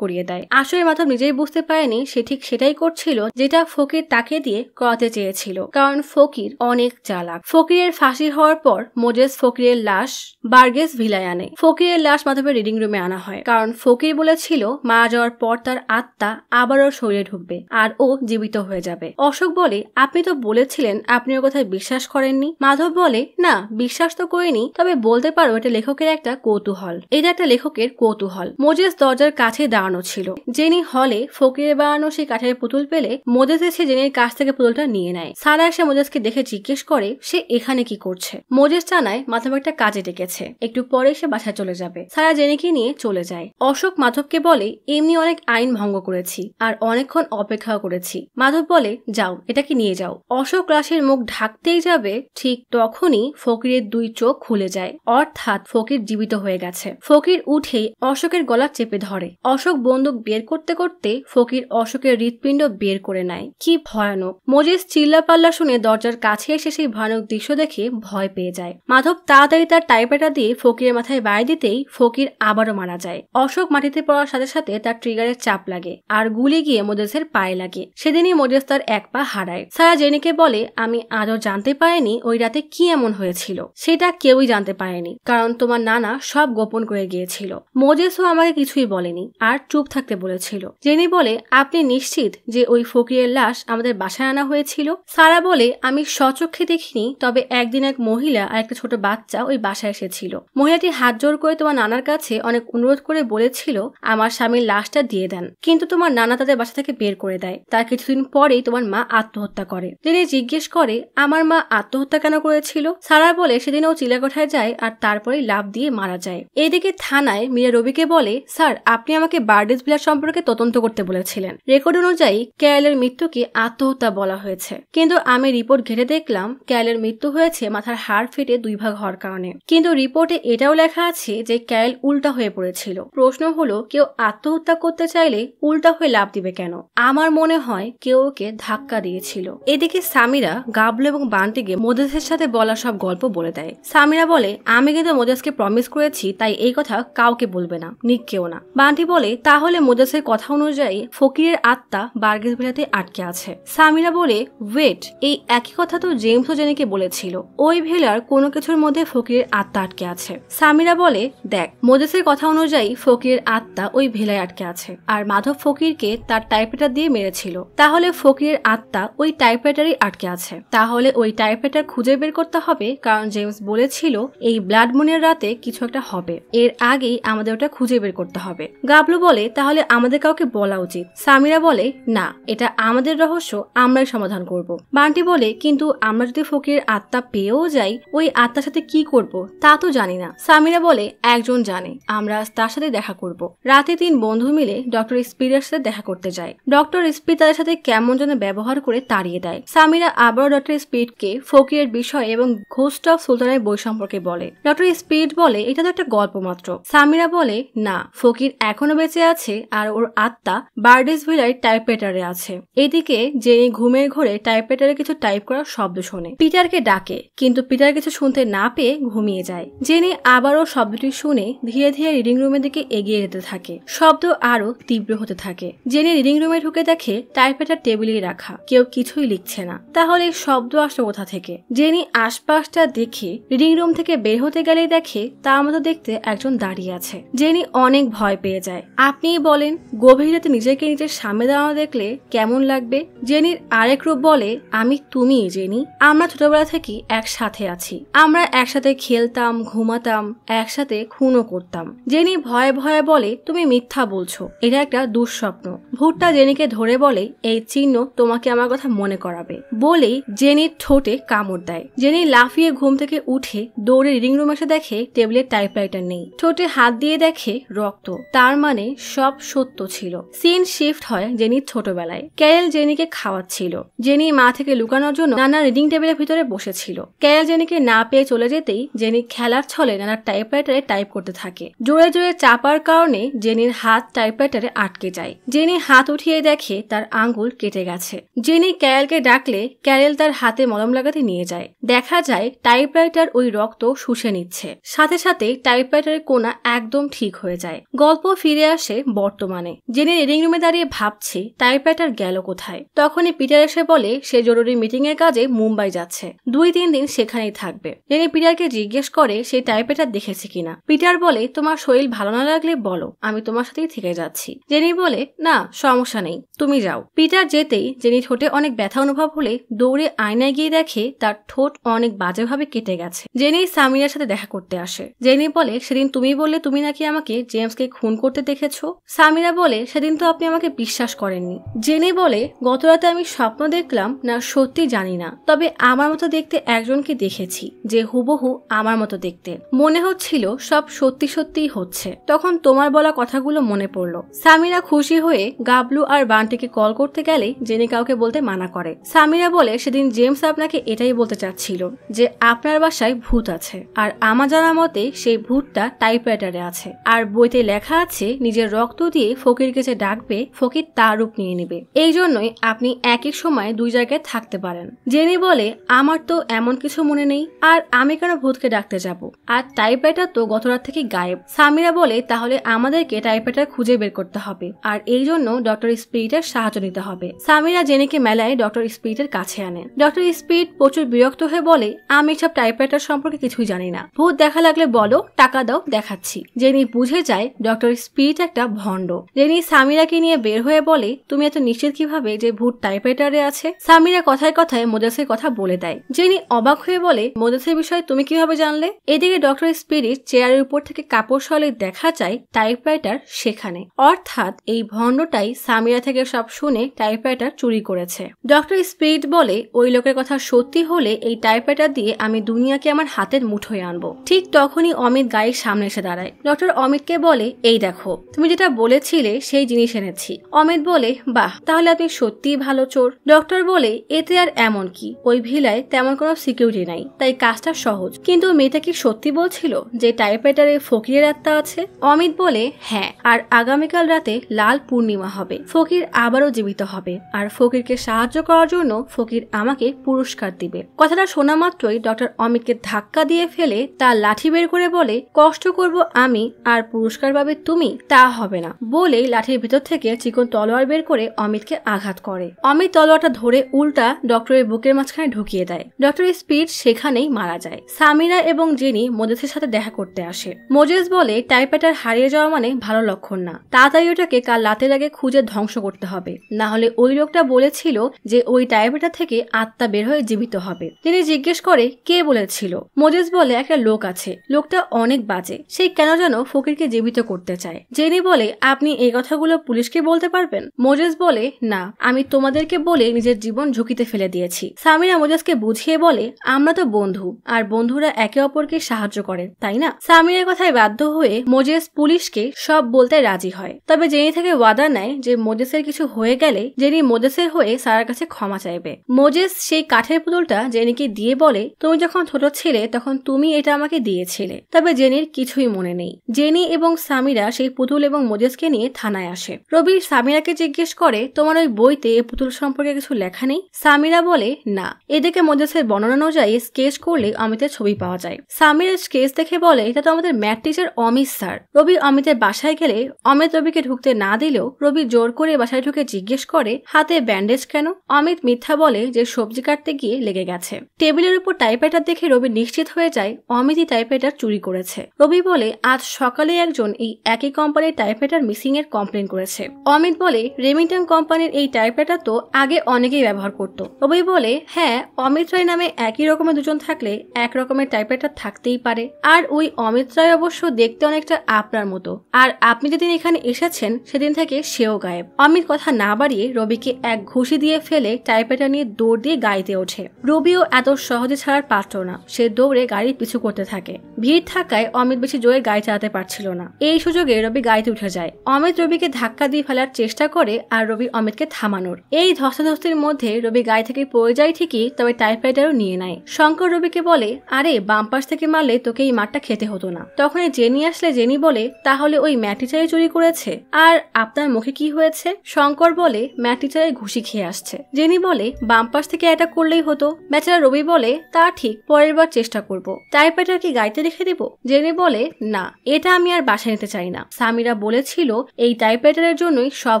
করিয়ে দেয় আসলে মাধব নিজেই বুঝতে পারেনি সে ঠিক সেটাই করছিল যেটা ফকির তাকে দিয়ে করাতে চেয়েছিল কারণ ফকির অনেক চালাক ফকিরের ফাঁসি হওয়ার পর মোজেস ফকিরের লাশ বার্গেস ভিলায় আনে ফকিরের লাশ মাধবের রিডিং রুমে আনা হয় কারণ ফকির বলেছিল মারা যাওয়ার পর তার আত্মা আবারও শরীরে ঢুকবে আর ও জীবিত হয়ে যাবে অশোক বলে আপনি তো বলেছিলেন আপনি ওর কথায় বিশ্বাস করেননি মাধব বলে না বিশ্বাস তো করিনি তবে বলতে পারো এটা লেখকের একটা কৌতূহল এটা একটা লেখকের কৌতূহল মোজেস দরজার কাছে দাঁড়ানো ছিল জেনি হলে ফকিরে বাড়ানো সেই কাঠের পুতুল পেলে মোজেস এসে জেনির কাছ থেকে পুতুলটা নিয়ে নেয় সারা এসে মোজেসকে দেখে জিজ্ঞেস করে সে এখানে কি করছে মোজেস জানায় মাধব একটা কাজে ডেকেছে একটু পরে সে বাসায় চলে যাবে সারা জেনিকে নিয়ে চলে যায় অশোক মাধবকে বলে এমনি অনেক আইন ভঙ্গ করেছি আর অনেকক্ষণ অপেক্ষা করেছি মাধব বলে যাও এটাকে নিয়ে যাও অশোক রাশির মুখ ঢাকতেই যাবে ঠিক তখনই ফকিরের দুই চোখ খুলে যায় অর্থাৎ ফকির জীবিত হয়ে গেছে ফকির উঠে অশোকের গলা চেপে ধরে অশোক বন্দুক বের করতে করতে ফকির অশোকের হৃৎপিণ্ড বের করে নেয় কি ভয়ানক মোজেস চিল্লাপাল্লা শুনে দরজার কাছে এসে সেই ভয়ানক দৃশ্য দেখে ভয় পেয়ে যায় মাধব তাড়াতাড়ি তার টাইপেটা দিয়ে ফকিরের মাথায় বাড়ি দিতেই ফকির আবারও মারা যায় অশোক মাটিতে পড়ার সাথে সাথে তার ট্রিগারের চাপ লাগে আর গুলি গিয়ে মোজেসের পায়ে লাগে সেদিনই মোজেস তার এক পা হারায় সারা জেনিকে বলে আমি আজও জানতে পারিনি ওই রাতে কি এমন হয়েছিল সেটা কেউই জানতে পারেনি কারণ তোমার নানা সব গোপন করে গিয়েছিল মজেসও আমাকে কিছুই বলেনি আর চুপ থাকতে বলেছিল জেনি বলে আপনি নিশ্চিত যে ওই ফকিরের লাশ আমাদের বাসায় আনা হয়েছিল সারা বলে আমি সচক্ষে দেখিনি তবে একদিন এক মহিলা আর একটা ছোট বাচ্চা ওই বাসায় এসেছিল মহিলাটি হাত জোর করে তোমার নানার কাছে অনেক অনুরোধ করে বলেছিল আমার স্বামীর লাশটা দিয়ে দেন কিন্তু তোমার নানা তাদের বাসা থেকে বের করে দেয় তার কিছুদিন পরেই তোমার মা আত্মহত্যা করে জেনে জিজ্ঞেস করে আমার মা আত্মহত্যা কেন করেছিল সারা বলে সেদিন ও চিলাকোঠায় যায় আর তারপরে লাভ দিয়ে মারা যায় এদিকে থানায় মীরা রবিকে বলে স্যার আপনি আমাকে বার্ডেস বিলার সম্পর্কে তদন্ত করতে বলেছিলেন রেকর্ড অনুযায়ী ক্যালের মৃত্যুকে আত্মহত্যা বলা হয়েছে কিন্তু আমি রিপোর্ট ঘেটে দেখলাম ক্যালের মৃত্যু হয়েছে মাথার হাড় ফেটে দুই ভাগ হওয়ার কারণে কিন্তু রিপোর্টে এটাও লেখা আছে যে ক্যাল উল্টা হয়ে পড়েছিল প্রশ্ন হলো কেউ আত্মহত্যা করতে চাইলে উল্টা হয়ে লাভ দিবে কেন আমার মনে হয় কেউ ওকে ধাক্কা দিয়েছিল এদিকে সামিরা গাবলু এবং বান্টিকে মোদেসের সাথে বলা সব গল্প বলে দেয় সামিরা বলে আমি কিন্তু মোজাসকে প্রমিস করেছি তাই এই কথা কাউকে বলবে না নিককেও না বান্টি বলে তাহলে মোজাসের কথা অনুযায়ী ফকিরের আত্মা বার্গেস ভিলাতে আটকে আছে সামিরা বলে ওয়েট এই একই কথা তো ও জেনেকে বলেছিল ওই ভেলার কোনো কিছুর মধ্যে ফকিরের আত্মা আটকে আছে সামিরা বলে দেখ মোজেসের কথা অনুযায়ী ফকিরের আত্মা ওই ভেলায় আটকে আছে আর মাধব ফকিরকে তার টাইপরাইটার দিয়ে মেরেছিল তাহলে ফকিরের আত্মা ওই টাইপরাইটারই আটকে আছে তাহলে ওই টাইপরাইটার খুঁজে বের করতে হবে কারণ জেমস বলেছিল এই ব্লাড মুনের রাতে কিছু একটা হবে এর আগেই আমাদের ওটা খুঁজে বের করতে হবে গাবলু বলে তাহলে আমাদের কাউকে বলা উচিত সামিরা বলে না এটা আমাদের রহস্য আমরাই সমাধান করব বান্টি বলে কিন্তু আমরা যদি ফকির আত্মা পেয়েও যাই ওই আত্মার সাথে কি করব তা তো জানি না সামিরা বলে একজন জানে আমরা তার সাথে দেখা করব রাতে তিন বন্ধু মিলে ডক্টর স্পিরের সাথে দেখা করতে যায় ডক্টর স্পিড তাদের সাথে কেমন যেন ব্যবহার করে তাড়িয়ে দেয় সামিরা আবার ডক্টর স্পিডকে ফকিরের বিশ্ব বিষয় এবং ঘোস্ট অফ সুলতানের বই সম্পর্কে বলে ডক্টর স্পিরিট বলে এটা তো একটা গল্প মাত্র সামিরা বলে না ফকির এখনো বেঁচে আছে আর ওর আত্মা বার্ডিস ভিলার টাইপরাইটারে আছে এদিকে যে ঘুমের ঘরে টাইপরাইটারে কিছু টাইপ করার শব্দ শোনে পিটারকে ডাকে কিন্তু পিটার কিছু শুনতে না পেয়ে ঘুমিয়ে যায় জেনে আবারও শব্দটি শুনে ধীরে ধীরে রিডিং রুমের দিকে এগিয়ে যেতে থাকে শব্দ আরো তীব্র হতে থাকে জেনে রিডিং রুমে ঢুকে দেখে টাইপরাইটার টেবিলেই রাখা কেউ কিছুই লিখছে না তাহলে শব্দ আসলো কোথা থেকে যে তিনি আশপাশটা দেখে রিডিং রুম থেকে বের হতে গেলেই দেখে তার মতো দেখতে একজন দাঁড়িয়ে আছে জেনি অনেক ভয় পেয়ে যায় আপনিই বলেন গভীর রাতে নিজেকে নিজের সামনে দাঁড়ানো দেখলে কেমন লাগবে জেনির আরেক রূপ বলে আমি তুমি জেনি আমরা ছোটবেলা থেকে একসাথে আছি আমরা একসাথে খেলতাম ঘুমাতাম একসাথে খুনও করতাম জেনি ভয়ে ভয়ে বলে তুমি মিথ্যা বলছো এটা একটা দুঃস্বপ্ন ভুট্টা জেনিকে ধরে বলে এই চিহ্ন তোমাকে আমার কথা মনে করাবে বলেই জেনির ঠোঁটে কামড় দেয় যায় জেনি লাফিয়ে ঘুম থেকে উঠে দৌড়ে রিডিং রুম এসে দেখে টেবিলের টাইপরাইটার নেই ঠোঁটে হাত দিয়ে দেখে রক্ত তার মানে সব সত্য ছিল সিন শিফট হয় জেনি ছোটবেলায় ক্যারেল জেনিকে খাওয়াচ্ছিল জেনি মা থেকে লুকানোর জন্য নানা রিডিং টেবিলের ভিতরে বসেছিল ক্যারেল জেনিকে না পেয়ে চলে যেতেই জেনি খেলার ছলে নানা টাইপরাইটারে টাইপ করতে থাকে জোরে জোরে চাপার কারণে জেনির হাত টাইপরাইটারে আটকে যায় জেনি হাত উঠিয়ে দেখে তার আঙ্গুল কেটে গেছে জেনি ক্যারেলকে ডাকলে ক্যারেল তার হাতে মলম লাগাতে নিয়ে যায় দেখা যায় টাইপরাইটার ওই রক্ত শুষে নিচ্ছে সাথে সাথে টাইপরাইটারের কোনা একদম ঠিক হয়ে যায় গল্প ফিরে আসে বর্তমানে জেনে রিডিং রুমে দাঁড়িয়ে ভাবছে টাইপরাইটার গেল কোথায় তখনই পিটার এসে বলে সে জরুরি মিটিং এর কাজে মুম্বাই যাচ্ছে দুই তিন দিন সেখানেই থাকবে জেনে পিটারকে জিজ্ঞেস করে সে টাইপরাইটার দেখেছে কিনা পিটার বলে তোমার শরীর ভালো না লাগলে বলো আমি তোমার সাথেই থেকে যাচ্ছি জেনি বলে না সমস্যা নেই তুমি যাও পিটার যেতেই জেনি ঠোঁটে অনেক ব্যথা অনুভব হলে দৌড়ে আয়নায় গিয়ে দেখে তার ঠোঁট ঠোঁট অনেক বাজেভাবে কেটে গেছে জেনি সামিরার সাথে দেখা করতে আসে জেনি বলে সেদিন তুমি বললে তুমি নাকি আমাকে জেমসকে খুন করতে দেখেছো সামিরা বলে সেদিন তো আপনি আমাকে বিশ্বাস করেননি জেনি বলে গতরাতে আমি স্বপ্ন দেখলাম না সত্যি জানি না তবে আমার মতো দেখতে একজনকে দেখেছি যে হুবহু আমার মতো দেখতে মনে হচ্ছিল সব সত্যি সত্যিই হচ্ছে তখন তোমার বলা কথাগুলো মনে পড়লো সামিরা খুশি হয়ে গাবলু আর বান্টিকে কল করতে গেলে জেনি কাউকে বলতে মানা করে সামিরা বলে সেদিন জেমস আপনাকে এটাই বলতে চান ছিল যে আপনার বাসায় ভূত আছে আর আমার জানা মতে সেই ভূতটা টাইপরাইটারে আছে আর বইতে লেখা আছে নিজের রক্ত দিয়ে ফকির কাছে ডাকবে ফকির তার রূপ নিয়ে নেবে এই জন্যই আপনি এক এক সময় দুই জায়গায় থাকতে পারেন জেনি বলে আমার তো এমন কিছু মনে নেই আর আমি কেন ভূতকে ডাকতে যাব আর টাইপরাইটার তো গত রাত থেকে গায়েব সামিরা বলে তাহলে আমাদেরকে টাইপরাইটার খুঁজে বের করতে হবে আর এই জন্য ডক্টর স্পিরিটের সাহায্য নিতে হবে সামিরা জেনিকে মেলায় ডক্টর স্পিরিটের কাছে আনে ডক্টর স্পিরিট প্রচুর বিরক্ত বিরক্ত হয়ে বলে আমি সব টাইপরাইটার সম্পর্কে কিছুই জানি না ভূত দেখা লাগলে বলো টাকা দাও দেখাচ্ছি জেনি বুঝে যায় ডক্টর স্পিরিট একটা ভণ্ড জেনি সামিরাকে নিয়ে বের হয়ে বলে তুমি এত নিশ্চিত কিভাবে যে ভূত টাইপরাইটারে আছে সামিরা কথায় কথায় মোদাসের কথা বলে দেয় জেনি অবাক হয়ে বলে মোদাসের বিষয়ে তুমি কিভাবে জানলে এদিকে ডক্টর স্পিরিট চেয়ারের উপর থেকে কাপড় সলে দেখা যায় টাইপরাইটার সেখানে অর্থাৎ এই ভণ্ডটাই সামিরা থেকে সব শুনে টাইপরাইটার চুরি করেছে ডক্টর স্পিরিট বলে ওই লোকের কথা সত্যি হলে এই টাইপরাইটার দিয়ে আমি দুনিয়াকে আমার হাতের মুঠোয় আনবো ঠিক তখনই অমিত গায়ের সামনে এসে দাঁড়ায় ডক্টর অমিতকে বলে এই দেখো তুমি যেটা বলেছিলে সেই জিনিস এনেছি অমিত বলে বাহ তাহলে আপনি সত্যিই ভালো চোর ডক্টর বলে এতে আর এমন কি ওই ভিলায় তেমন কোনো সিকিউরিটি নাই তাই কাজটা সহজ কিন্তু মেয়েটা কি সত্যি বলছিল যে টাইপরাইটারে ফকিরের আত্মা আছে অমিত বলে হ্যাঁ আর আগামীকাল রাতে লাল পূর্ণিমা হবে ফকির আবারও জীবিত হবে আর ফকিরকে সাহায্য করার জন্য ফকির আমাকে পুরস্কার দিবে কথাটা কথাটা শোনা মাত্রই ডক্টর অমিতকে ধাক্কা দিয়ে ফেলে তার লাঠি বের করে বলে কষ্ট করব আমি আর পুরস্কার পাবে তুমি তা হবে না বলেই লাঠির ভিতর থেকে চিকন তলোয়ার বের করে অমিতকে আঘাত করে অমিত তলোয়ারটা ধরে উল্টা ডক্টরের বুকের মাঝখানে ঢুকিয়ে দেয় ডক্টর স্পিড সেখানেই মারা যায় সামিরা এবং জেনি মোজেসের সাথে দেখা করতে আসে মোজেস বলে টাইপ্যাটার হারিয়ে যাওয়া মানে ভালো লক্ষণ না তাড়াতাড়ি ওটাকে কাল রাতের আগে খুঁজে ধ্বংস করতে হবে না হলে ওই লোকটা বলেছিল যে ওই টাইপ্যাটার থেকে আত্মা বের হয়ে জীবিত হবে তিনি জিজ্ঞেস করে কে বলেছিল মোজেস বলে একটা লোক আছে লোকটা অনেক বাজে সেই কেন যেন ফকিরকে জীবিত করতে চায় জেনি বলে আপনি এই কথাগুলো পুলিশকে বলতে পারবেন মোজেস বলে না আমি তোমাদেরকে বলে নিজের জীবন ঝুঁকিতে ফেলে দিয়েছি সামিরা মোজেসকে বুঝিয়ে বলে আমরা তো বন্ধু আর বন্ধুরা একে অপরকে সাহায্য করে তাই না সামিরের কথায় বাধ্য হয়ে মোজেস পুলিশকে সব বলতে রাজি হয় তবে জেনি থেকে ওয়াদা নেয় যে মোজেসের কিছু হয়ে গেলে জেনি মোজেসের হয়ে সারার কাছে ক্ষমা চাইবে মোজেস সেই কাঠের পুতুলটা জেনি জেনিকে দিয়ে বলে তুমি যখন ছোট ছিলে তখন তুমি এটা আমাকে দিয়েছিলে তবে জেনির কিছুই মনে নেই জেনি এবং সামিরা সেই পুতুল এবং মোজেসকে নিয়ে থানায় আসে রবি সামিরাকে জিজ্ঞেস করে তোমার ওই বইতে এ পুতুল সম্পর্কে কিছু লেখা নেই সামিরা বলে না এদিকে মোজেসের বর্ণনা অনুযায়ী স্কেচ করলে অমিতের ছবি পাওয়া যায় সামিরের স্কেচ দেখে বলে এটা তো আমাদের math teacher Amit sir Rabi অমিতের বাসায় গেলে অমিত রবিকে ঢুকতে না দিলেও রবি জোর করে বাসায় ঢুকে জিজ্ঞেস করে হাতে ব্যান্ডেজ কেন অমিত মিথ্যা বলে যে সবজি কাটতে গিয়ে লেগে গেছে টেবিলের উপর টাইপরাইটার দেখে রবি নিশ্চিত হয়ে যায় অমিতি টাইপরাইটার চুরি করেছে রবি বলে আজ সকালে একজন এই একই কোম্পানির টাইপরাইটার মিসিং এর কমপ্লেন করেছে অমিত বলে রেমিংটন কোম্পানির এই টাইপরাইটার তো আগে অনেকেই ব্যবহার করত রবি বলে হ্যাঁ অমিত রায় নামে একই রকমের দুজন থাকলে এক রকমের টাইপরাইটার থাকতেই পারে আর ওই অমিত রায় অবশ্য দেখতে অনেকটা আপনার মতো আর আপনি যেদিন এখানে এসেছেন সেদিন থেকে সেও গায়েব অমিত কথা না বাড়িয়ে রবিকে এক ঘুষি দিয়ে ফেলে টাইপরাইটার নিয়ে দৌড় দিয়ে গাইতে ওঠে রবিও এত সহজে ছাড়ার পাত্র না সে দৌড়ে গাড়ি পিছু করতে থাকে ভিড় থাকায় অমিত বেশি জোরে গাড়ি চালাতে পারছিল না এই সুযোগে রবি গাড়িতে উঠে যায় অমিত রবিকে ধাক্কা দিয়ে ফেলার চেষ্টা করে আর রবি অমিতকে থামানোর এই ধস্তাধস্তির মধ্যে রবি গাড়ি থেকে পড়ে যায় ঠিকই তবে টাইপরাইটারও নিয়ে নেয় শঙ্কর রবিকে বলে আরে বাম পাশ থেকে মারলে তোকে এই মারটা খেতে হতো না তখন জেনি আসলে জেনি বলে তাহলে ওই ম্যাটিচারে চুরি করেছে আর আপনার মুখে কি হয়েছে শঙ্কর বলে ম্যাটিচারে ঘুষি খেয়ে আসছে জেনি বলে বাম পাশ থেকে এটা করলেই হতো বেচারা রবি বলে তা ঠিক পরের বার চেষ্টা করব টাইপরাইটার কি গাড়িতে রেখে দিব জেনে বলে না এটা আমি আর বাসায় নিতে চাই না সামিরা বলেছিল এই টাইপরাইটারের জন্যই সব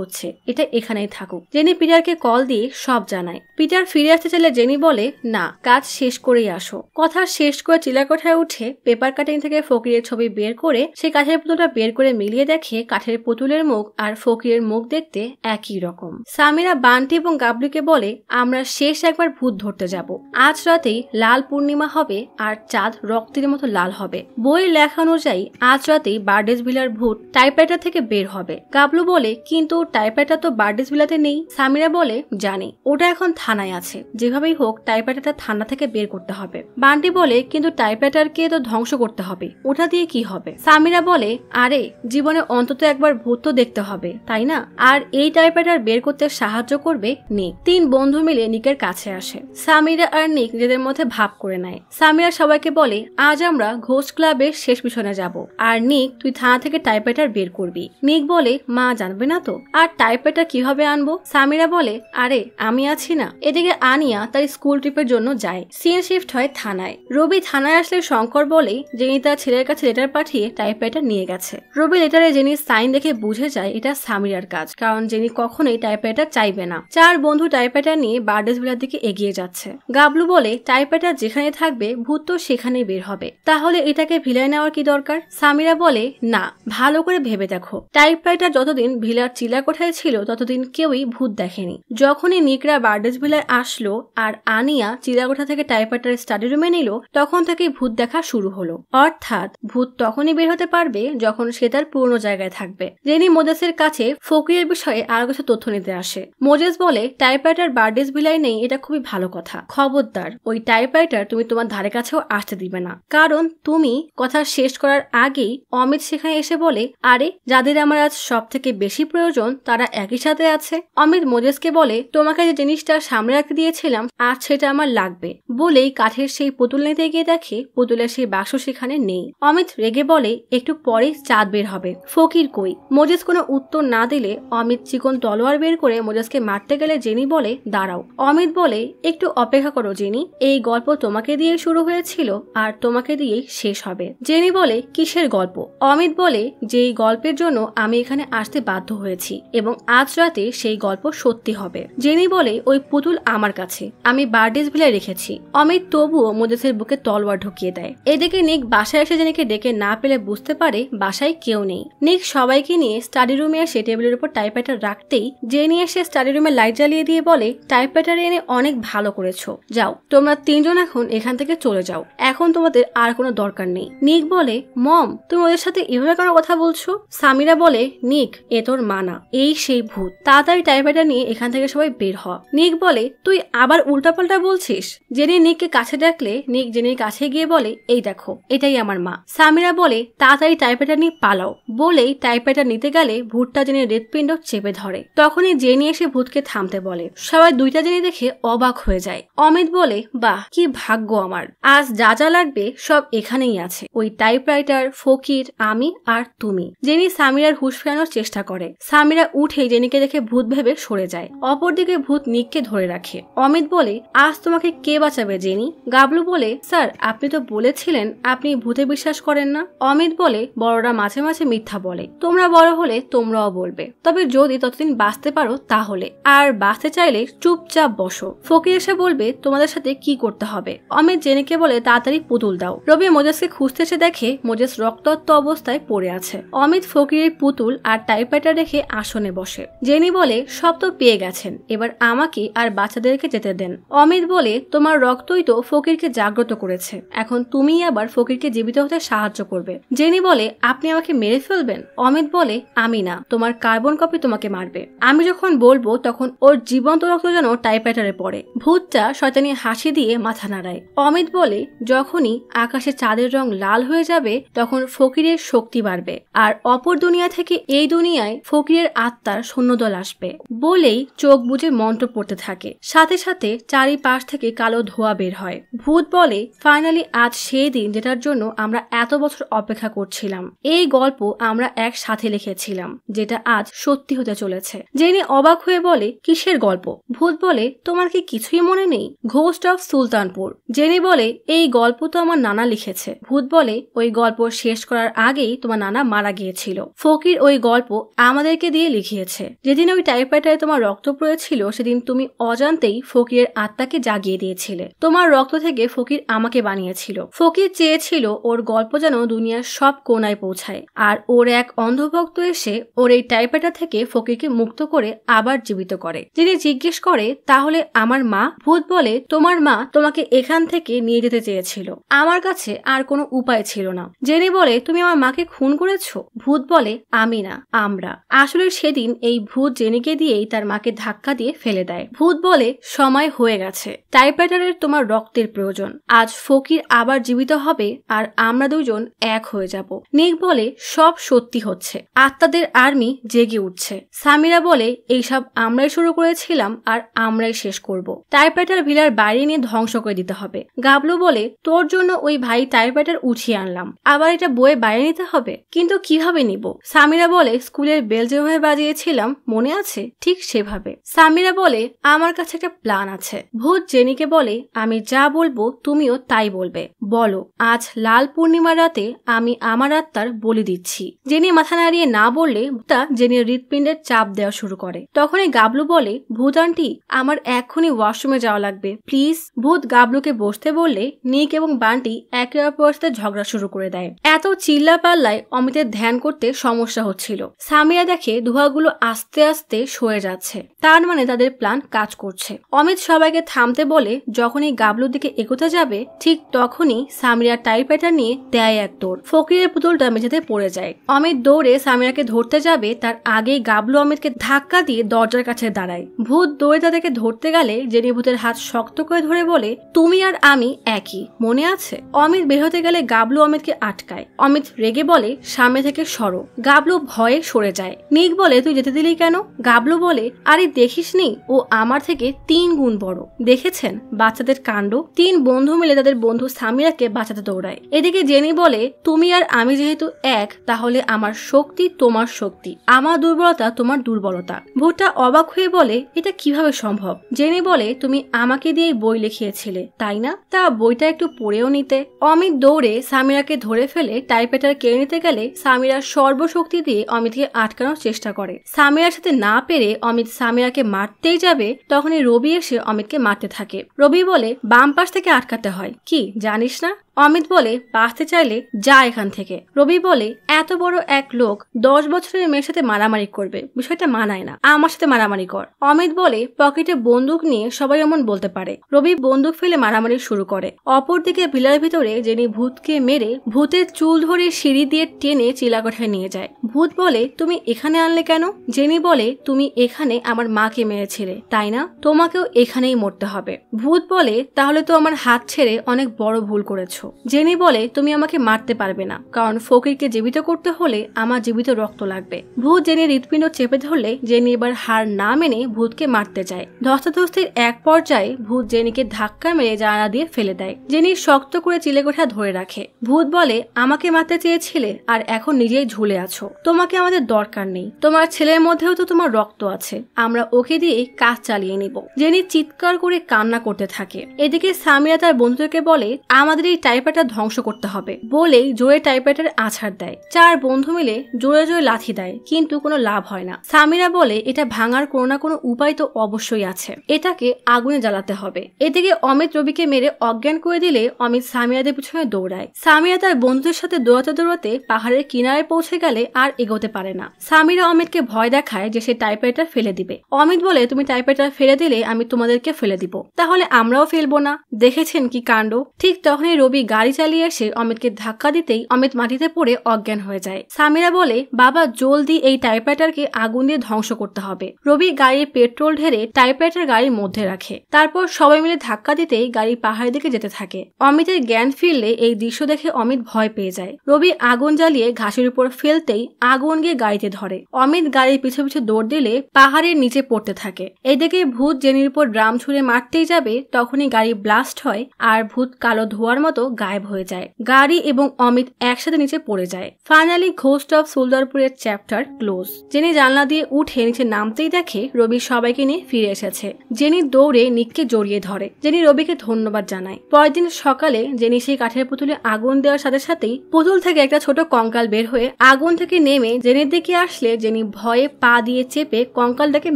হচ্ছে এটা এখানেই থাকুক জেনে পিটারকে কল দিয়ে সব জানায় পিটার ফিরে আসতে চাইলে জেনি বলে না কাজ শেষ করেই আসো কথা শেষ করে চিলাকোঠায় উঠে পেপার কাটিং থেকে ফকিরের ছবি বের করে সে কাঠের পুতুলটা বের করে মিলিয়ে দেখে কাঠের পুতুলের মুখ আর ফকিরের মুখ দেখতে একই রকম সামিরা বান্টি এবং গাবলুকে বলে আমরা শেষ একবার ভূত ধরতে যাব আজ রাতেই লাল পূর্ণিমা হবে আর চাঁদ রক্তের মতো লাল হবে বই লেখা অনুযায়ী আজ রাতেই বার্ডেস ভিলার ভূত টাইপরাইটার থেকে বের হবে গাবলু বলে কিন্তু টাইপরাইটার তো বার্ডেস ভিলাতে নেই সামিরা বলে জানি ওটা এখন থানায় আছে যেভাবেই হোক টাইপরাইটারটা থানা থেকে বের করতে হবে বান্টি বলে কিন্তু টাইপরাইটারকে তো ধ্বংস করতে হবে ওটা দিয়ে কি হবে সামিরা বলে আরে জীবনে অন্তত একবার ভূত তো দেখতে হবে তাই না আর এই টাইপরাইটার বের করতে সাহায্য করবে নিক তিন বন্ধু মিলে নিকের কাছে আসে সামিরা আর নিক নিজেদের মধ্যে ভাব করে নেয় সামিরা সবাইকে বলে আজ আমরা ঘোষ ক্লাবের শেষ পিছনে যাব আর নিক তুই থানা থেকে টাইপরাইটার বের করবি নিক বলে মা জানবে না তো আর টাইপরাইটার কিভাবে আনবো সামিরা বলে আরে আমি আছি না এদিকে আনিয়া তার স্কুল ট্রিপের জন্য যায় সিন শিফট হয় থানায় রবি থানায় আসলে শঙ্কর বলে যিনি তার ছেলের কাছে লেটার পাঠিয়ে টাইপরাইটার নিয়ে গেছে রবি লেটারে জেনি সাইন দেখে বুঝে যায় এটা সামিরার কাজ কারণ জেনি কখনোই টাইপরাইটার চাইবে না চার বন্ধু টাইপরাইটার নিয়ে বার্ডেসভিলার দিকে এগিয়ে যাচ্ছে গাবলু বলে টাইপরাইটার যেখানে থাকবে ভূত তো সেখানেই বের হবে তাহলে এটাকে ভিলায় নেওয়ার কি দরকার সামিরা বলে না ভালো করে ভেবে দেখো টাইপরাইটার যতদিন ভিলার চিলা কোঠায় ছিল ততদিন কেউই ভূত দেখেনি যখনই নিকরা বার্ডেস ভিলায় আসলো আর আনিয়া চিরাগোঠা থেকে টাইপারটার স্টাডি রুমে নিল তখন থেকেই ভূত দেখা শুরু হলো অর্থাৎ ভূত তখনই বের হতে পারবে যখন সে তার পুরনো জায়গায় থাকবে জেনি মোজেসের কাছে ফকিরের বিষয়ে আরো কিছু তথ্য নিতে আসে মোজেস বলে টাইপাইটার বার্ডিস বিলাই নেই এটা খুবই ভালো কথা খবরদার ওই টাইপাইটার তুমি তোমার ধারে কাছেও আসতে দিবে না কারণ তুমি কথা শেষ করার আগেই অমিত সেখানে এসে বলে আরে যাদের আমার আজ সব থেকে বেশি প্রয়োজন তারা একই সাথে আছে অমিত মোজেসকে বলে তোমাকে যে জিনিসটা সামনে রাখতে দিয়েছিলাম আর সেটা আমার লাগবে বলেই কাঠের সেই পুতুল নিতে গিয়ে দেখে পুতুলের সেই বাক্স সেখানে নেই অমিত রেগে বলে একটু পরে চাঁদ বের হবে ফকির কই মোজেস কোনো উত্তর না দিলে অমিত চিকন তলোয়ার বের করে মোজেসকে মারতে গেলে জেনি বলে দাঁড়াও অমিত বলে একটু অপেক্ষা করো জেনি এই গল্প তোমাকে দিয়ে শুরু হয়েছিল আর তোমাকে দিয়েই শেষ হবে জেনি বলে কিসের গল্প অমিত বলে যে এই গল্পের জন্য আমি এখানে আসতে বাধ্য হয়েছি এবং আজ রাতে সেই গল্প সত্যি হবে জেনি বলে ওই পুতুল আমার কাছে আমি বার্ডিস ভুলে রেখেছি অমিত তবুও মুদেসের বুকে তলোয়ার ঢুকিয়ে দেয় এদিকে নিক বাসায় এসে জেনিকে ডেকে না পেলে বুঝতে পারে বাসায় কেউ নেই নিক সবাইকে নিয়ে স্টাডি রুমে এসে টেবিলের উপর টাইপরাইটার রাখতেই যে নিয়ে এসে স্টাডি রুমে লাইট জ্বালিয়ে দিয়ে বলে টাইপরাইটার এনে অনেক ভালো করেছো যাও তোমরা তিনজন এখন এখান থেকে চলে যাও এখন তোমাদের আর কোনো দরকার নেই নিক বলে মম তুমি ওদের সাথে এভাবে কেন কথা বলছো সামিরা বলে নিক এ তোর মানা এই সেই ভূত তাড়াতাড়ি টাইপরাইটার নিয়ে এখান থেকে সবাই বের হ নিক বলে বলে তুই আবার উল্টাপাল্টা বলছিস জেনি নিককে কাছে ডাকলে নিক জেনের কাছে গিয়ে বলে এই দেখো এটাই আমার মা সামিরা বলে তাড়াতাড়ি টাইপেটা নিয়ে পালাও বলেই টাইপেটা নিতে গেলে ভূতটা জেনে হৃৎপিণ্ড চেপে ধরে তখনই জেনি এসে ভূতকে থামতে বলে সবাই দুইটা জেনে দেখে অবাক হয়ে যায় অমিত বলে বাহ কি ভাগ্য আমার আজ যা যা লাগবে সব এখানেই আছে ওই টাইপরাইটার ফকির আমি আর তুমি জেনি সামিরার হুশ ফেরানোর চেষ্টা করে সামিরা উঠে জেনিকে দেখে ভূত ভেবে সরে যায় অপরদিকে ভূত নিককে ধরে ধরে রাখে অমিত বলে আজ তোমাকে কে বাঁচাবে জেনি গাবলু বলে স্যার আপনি তো বলেছিলেন আপনি ভূতে বিশ্বাস করেন না অমিত বলে বড়রা মাঝে মাঝে মিথ্যা বলে তোমরা বড় হলে তোমরাও বলবে তবে যদি ততদিন বাঁচতে পারো তাহলে আর বাঁচতে চাইলে চুপচাপ বসো ফকির এসে বলবে তোমাদের সাথে কি করতে হবে অমিত জেনিকে বলে তাড়াতাড়ি পুতুল দাও রবি মোজেসকে খুঁজতে এসে দেখে মোজেস রক্তাক্ত অবস্থায় পড়ে আছে অমিত ফকিরের পুতুল আর টাইপরাইটার রেখে আসনে বসে জেনি বলে সব তো পেয়ে গেছেন এবার আমাকে আর তার বাচ্চাদেরকে যেতে দেন অমিত বলে তোমার রক্তই তো ফকিরকে জাগ্রত করেছে এখন তুমি আবার ফকিরকে জীবিত হতে সাহায্য করবে জেনি বলে আপনি আমাকে মেরে ফেলবেন অমিত বলে আমি না তোমার কার্বন কপি তোমাকে মারবে আমি যখন বলবো তখন ওর জীবন্ত রক্ত যেন টাইপরাইটারে পড়ে ভূতটা শয়তানি হাসি দিয়ে মাথা নাড়ায় অমিত বলে যখনই আকাশে চাঁদের রং লাল হয়ে যাবে তখন ফকিরের শক্তি বাড়বে আর অপর দুনিয়া থেকে এই দুনিয়ায় ফকিরের আত্মার সৈন্যদল আসবে বলেই চোখ বুঝে মন্ত্র পড়তে থাকে থাকে সাথে সাথে চারিপাশ থেকে কালো ধোয়া বের হয় ভূত বলে ফাইনালি আজ সেই দিন যেটার জন্য আমরা এত বছর অপেক্ষা করছিলাম এই গল্প আমরা একসাথে লিখেছিলাম যেটা আজ সত্যি হতে চলেছে জেনে অবাক হয়ে বলে কিসের গল্প ভূত বলে তোমার কি কিছুই মনে নেই ঘোস্ট অফ সুলতানপুর জেনে বলে এই গল্প তো আমার নানা লিখেছে ভূত বলে ওই গল্প শেষ করার আগেই তোমার নানা মারা গিয়েছিল ফকির ওই গল্প আমাদেরকে দিয়ে লিখিয়েছে যেদিন ওই টাইপরাইটারে তোমার রক্ত পড়েছিল সেদিন তুমি অজান্তেই ফকিরের আত্মাকে জাগিয়ে দিয়েছিলে তোমার রক্ত থেকে ফকির আমাকে বানিয়েছিল ফকির চেয়েছিল ওর গল্প যেন দুনিয়ার সব কোনায় পৌঁছায় আর ওর এক অন্ধভক্ত এসে ওর এই টাইপেটা থেকে ফকিরকে মুক্ত করে আবার জীবিত করে যিনি জিজ্ঞেস করে তাহলে আমার মা ভূত বলে তোমার মা তোমাকে এখান থেকে নিয়ে যেতে চেয়েছিল আমার কাছে আর কোনো উপায় ছিল না জেনে বলে তুমি আমার মাকে খুন করেছ ভূত বলে আমি না আমরা আসলে সেদিন এই ভূত জেনেকে দিয়েই তার মাকে ধাক্কা দিয়ে ফেলে দেয় ভূত বলে সময় হয়ে গেছে টাইপরাইটারের তোমার রক্তের প্রয়োজন আজ ফকির আবার জীবিত হবে আর আমরা দুজন এক হয়ে যাব নেক বলে সব সত্যি হচ্ছে আত্মাদের আর্মি জেগে উঠছে সামিরা বলে এইসব আমরাই শুরু করেছিলাম আর আমরাই শেষ করব টাইপরাইটার ভিলার বাইরে নিয়ে ধ্বংস করে দিতে হবে গাবলু বলে তোর জন্য ওই ভাই টাইপরাইটার উঠিয়ে আনলাম আবার এটা বয়ে বাইরে নিতে হবে কিন্তু কিভাবে নিব সামিরা বলে স্কুলের বেল যেভাবে বাজিয়েছিলাম মনে আছে ঠিক সেভাবে সামিরা বলে আমার কাছে একটা প্ল্যান আছে ভূত জেনিকে বলে আমি যা বলবো তুমিও তাই বলবে বলো আজ লাল পূর্ণিমার রাতে আমি আমার আত্মার বলি দিচ্ছি জেনি মাথা নাড়িয়ে না বললে তা জেনির হৃৎপিণ্ডের চাপ দেওয়া শুরু করে তখনই গাবলু বলে ভূত আন্টি আমার এখনই ওয়াশরুমে যাওয়া লাগবে প্লিজ ভূত গাবলুকে বসতে বললে নিক এবং বান্টি একে অপর সাথে ঝগড়া শুরু করে দেয় এত চিল্লা পাল্লায় অমিতের ধ্যান করতে সমস্যা হচ্ছিল সামিয়া দেখে ধোয়াগুলো আস্তে আস্তে সয়ে যাচ্ছে তার মানে তাদের প্ল্যান কাজ কাজ করছে অমিত সবাইকে থামতে বলে যখনই গাবলুর দিকে এগোতে যাবে ঠিক তখনই সামিরা টাইপ্রাইটার নিয়ে দেয় এক দৌড় ফকিরের পুতুলটা মেঝেতে পড়ে যায় অমিত দৌড়ে সামিরাকে ধরতে যাবে তার আগেই গাবলু অমিতকে ধাক্কা দিয়ে দরজার কাছে দাঁড়ায় ভূত দৌড়ে তাদেরকে ধরতে গেলে জেনি ভূতের হাত শক্ত করে ধরে বলে তুমি আর আমি একই মনে আছে অমিত বের হতে গেলে গাবলু অমিতকে আটকায় অমিত রেগে বলে সামনে থেকে সরো গাবলু ভয়ে সরে যায় নিক বলে তুই যেতে দিলি কেন গাবলু বলে আরে দেখিস নি ও আমার আমার থেকে তিন গুণ বড় দেখেছেন বাচ্চাদের কাণ্ড তিন বন্ধু মিলে তাদের বন্ধু সামিরাকে বাঁচাতে দৌড়ায় এদিকে জেনি বলে তুমি আর আমি যেহেতু এক তাহলে আমার শক্তি তোমার শক্তি আমার দুর্বলতা তোমার দুর্বলতা ভুট্টা অবাক হয়ে বলে এটা কিভাবে সম্ভব জেনি বলে তুমি আমাকে দিয়ে বই লিখিয়েছিলে তাই না তা বইটা একটু পড়েও নিতে অমিত দৌড়ে সামিরাকে ধরে ফেলে টাইপেটার কেড়ে নিতে গেলে সামিরা সর্বশক্তি দিয়ে অমিতকে আটকানোর চেষ্টা করে সামিরার সাথে না পেরে অমিত সামিরাকে মারতেই যাবে তখনই রবি এসে অমিতকে মারতে থাকে রবি বলে বাম পাশ থেকে আটকাতে হয় কি জানিস না অমিত বলে বাঁচতে চাইলে যা এখান থেকে রবি বলে এত বড় এক লোক দশ বছরের মেয়ের সাথে মারামারি করবে বিষয়টা মানায় না আমার সাথে মারামারি কর অমিত বলে পকেটে বন্দুক নিয়ে সবাই এমন বলতে পারে রবি বন্দুক ফেলে মারামারি শুরু করে অপরদিকে ভিলার ভিতরে যিনি ভূতকে মেরে ভূতের চুল ধরে সিঁড়ি দিয়ে টেনে চিলাকোঠায় নিয়ে যায় ভূত বলে তুমি এখানে আনলে কেন যিনি বলে তুমি এখানে আমার মাকে মেরেছিলে তাই না না তোমাকেও এখানেই মরতে হবে ভূত বলে তাহলে তো আমার হাত ছেড়ে অনেক বড় ভুল করেছো জেনি বলে তুমি আমাকে মারতে পারবে না কারণ ফকিরকে জীবিত করতে হলে আমার জীবিত রক্ত লাগবে ভূত জেনি হৃৎপিণ্ড চেপে ধরলে জেনি এবার হার না মেনে ভূতকে মারতে যায় ধস্তাধস্তির এক পর্যায়ে ভূত জেনিকে ধাক্কা মেরে জানা দিয়ে ফেলে দেয় জেনি শক্ত করে চিলেকোঠা ধরে রাখে ভূত বলে আমাকে মারতে চেয়েছিলে আর এখন নিজেই ঝুলে আছো তোমাকে আমাদের দরকার নেই তোমার ছেলের মধ্যেও তো তোমার রক্ত আছে আমরা ওকে দিয়ে কাজ চালিয়ে সারিয়ে নিব জেনি চিৎকার করে কান্না করতে থাকে এদিকে সামিরা তার বন্ধুকে বলে আমাদের এই টাইপারটা ধ্বংস করতে হবে বলেই জোরে টাইপারটার আছাড় দেয় চার বন্ধু মিলে জোরে জোরে লাথি দেয় কিন্তু কোনো লাভ হয় না সামিরা বলে এটা ভাঙার কোনো না কোনো উপায় তো অবশ্যই আছে এটাকে আগুনে জ্বালাতে হবে এদিকে অমিত রবিকে মেরে অজ্ঞান করে দিলে অমিত সামিরাদের পিছনে দৌড়ায় সামিরা তার বন্ধুদের সাথে দৌড়াতে দৌড়াতে পাহাড়ের কিনারে পৌঁছে গেলে আর এগোতে পারে না সামিরা অমিতকে ভয় দেখায় যে সে টাইপরাইটার ফেলে দিবে অমিত বলে তুমি টাইপাইটার ফেলে দিলে আমি তোমাদেরকে ফেলে দিব তাহলে আমরাও ফেলবো না দেখেছেন কি কাণ্ড ঠিক তখনই রবি গাড়ি চালিয়ে এসে অমিতকে ধাক্কা দিতেই অমিত মাটিতে পড়ে অজ্ঞান হয়ে যায় সামিরা বলে বাবা জলদি এই টাইপরাইটারকে আগুন দিয়ে ধ্বংস করতে হবে রবি গাড়ির পেট্রোল ঢেলে টাইপরাইটার গাড়ির মধ্যে রাখে তারপর সবাই মিলে ধাক্কা দিতেই গাড়ি পাহাড়ের দিকে যেতে থাকে অমিতের জ্ঞান ফিরলে এই দৃশ্য দেখে অমিত ভয় পেয়ে যায় রবি আগুন জ্বালিয়ে ঘাসের উপর ফেলতেই আগুন গিয়ে গাড়িতে ধরে অমিত গাড়ির পিছু পিছু দৌড় দিলে পাহাড়ের নিচে পড়তে থাকে এদিকে ভূত জেনির উপর ড্রাম ছুঁড়ে মারতেই যাবে তখনই গাড়ি ব্লাস্ট হয় আর ভূত কালো ধোয়ার মতো গায়েব হয়ে যায় গাড়ি এবং অমিত একসাথে নিচে পড়ে যায় ফাইনালি ঘোস্ট অফ সুলদরপুরের চ্যাপ্টার ক্লোজ জেনি জানলা দিয়ে উঠে নিচে নামতেই দেখে রবি সবাইকে নিয়ে ফিরে এসেছে জেনি দৌড়ে নিককে জড়িয়ে ধরে জেনি রবিকে ধন্যবাদ জানায় পরের দিন সকালে জেনি সেই কাঠের পুতুলে আগুন দেওয়ার সাথে সাথেই পুতুল থেকে একটা ছোট কঙ্কাল বের হয়ে আগুন থেকে নেমে জেনির দিকে আসলে জেনি ভয়ে পা দিয়ে চেপে কঙ্কালটাকে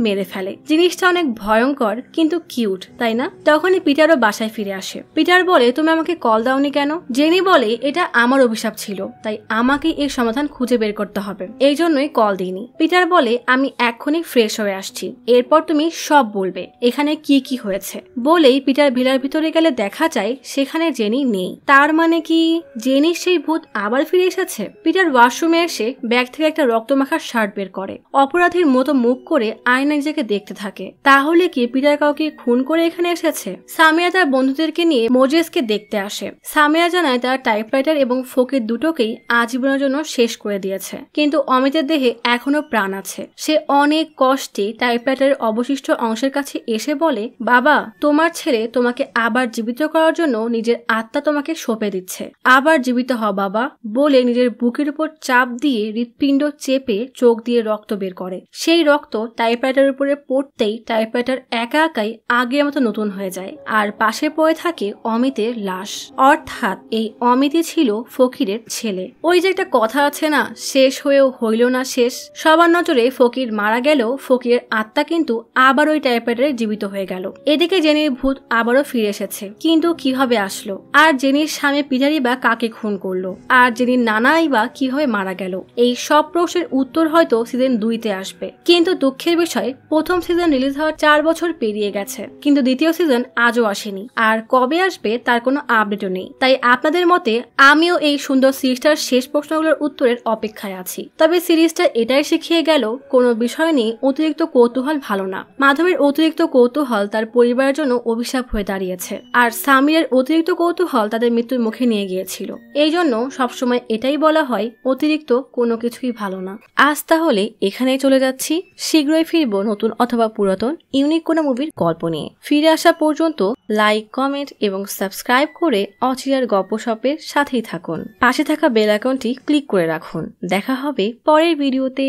মেরে ফেলে জিনিসটা অনেক ভয়ঙ্কর কিন্তু কিউট তাই না তখনই পিটারও বাসায় ফিরে আসে পিটার বলে তুমি আমাকে কল দাওনি কেন জেনি বলে এটা আমার অভিশাপ ছিল তাই আমাকে এর সমাধান খুঁজে বের করতে হবে এই জন্যই কল দিইনি পিটার বলে আমি এক্ষুনি ফ্রেশ হয়ে আসছি এরপর তুমি সব বলবে এখানে কি কি হয়েছে বলেই পিটার ভিলার ভিতরে গেলে দেখা যায় সেখানে জেনি নেই তার মানে কি জেনি সেই ভূত আবার ফিরে এসেছে পিটার ওয়াশরুমে এসে ব্যাগ থেকে একটা রক্তমাখার শার্ট বের করে অপরাধীর মতো মুখ করে আয়না নিজেকে দেখতে থাকে তা তাহলে কি পিটার কাউকে খুন করে এখানে এসেছে সামিয়া তার বন্ধুদেরকে নিয়ে মোজেসকে দেখতে আসে সামিয়া জানায় তার টাইপরাইটার এবং ফোকের দুটোকেই আজীবনের জন্য শেষ করে দিয়েছে কিন্তু অমিতের দেহে এখনো প্রাণ আছে সে অনেক কষ্টে টাইপরাইটারের অবশিষ্ট অংশের কাছে এসে বলে বাবা তোমার ছেলে তোমাকে আবার জীবিত করার জন্য নিজের আত্মা তোমাকে সঁপে দিচ্ছে আবার জীবিত হ বাবা বলে নিজের বুকের উপর চাপ দিয়ে হৃৎপিণ্ড চেপে চোখ দিয়ে রক্ত বের করে সেই রক্ত টাইপরাইটারের উপরে পড়তেই টাইপ ব্যাটার একা একাই আগের মতো নতুন হয়ে যায় আর পাশে পড়ে থাকে অমিতের লাশ অর্থাৎ এই অমিতই ছিল ফকিরের ছেলে ওই যে একটা কথা আছে না শেষ হয়েও হইল না শেষ সবার নজরে ফকির মারা গেল ফকিরের আত্মা কিন্তু আবার ওই টাইপরাইটারে জীবিত হয়ে গেল এদিকে জেনির ভূত আবারও ফিরে এসেছে কিন্তু কিভাবে আসলো আর জেনির স্বামী পিটারি বা কাকে খুন করলো আর জেনির নানাই বা কিভাবে মারা গেল এই সব প্রশ্নের উত্তর হয়তো সিজন দুইতে আসবে কিন্তু দুঃখের বিষয় প্রথম সিজন রিলিজ হওয়ার চার বছর পেরিয়ে গেছে কিন্তু দ্বিতীয় সিজন আজও আসেনি আর কবে আসবে তার কোনো আপডেটও নেই তাই আপনাদের মতে আমিও এই সুন্দর সিরিজটার শেষ প্রশ্নগুলোর উত্তরের অপেক্ষায় আছি তবে সিরিজটা এটাই শিখিয়ে গেল কোনো বিষয় নিয়ে অতিরিক্ত কৌতূহল ভালো না মাধবের অতিরিক্ত কৌতূহল তার পরিবারের জন্য অভিশাপ হয়ে দাঁড়িয়েছে আর সামিরের অতিরিক্ত কৌতূহল তাদের মৃত্যুর মুখে নিয়ে গিয়েছিল এই জন্য সবসময় এটাই বলা হয় অতিরিক্ত কোনো কিছুই ভালো না আজ তাহলে এখানেই চলে যাচ্ছি শীঘ্রই ফিরব নতুন অথবা পুরাতন ইউনিক কোনো মুভির গল্প নিয়ে ফিরে আসা পর্যন্ত লাইক কমেন্ট এবং সাবস্ক্রাইব করে অচিরার শপের সাথেই থাকুন পাশে থাকা বেল আইকনটি ক্লিক করে রাখুন দেখা হবে পরের ভিডিওতে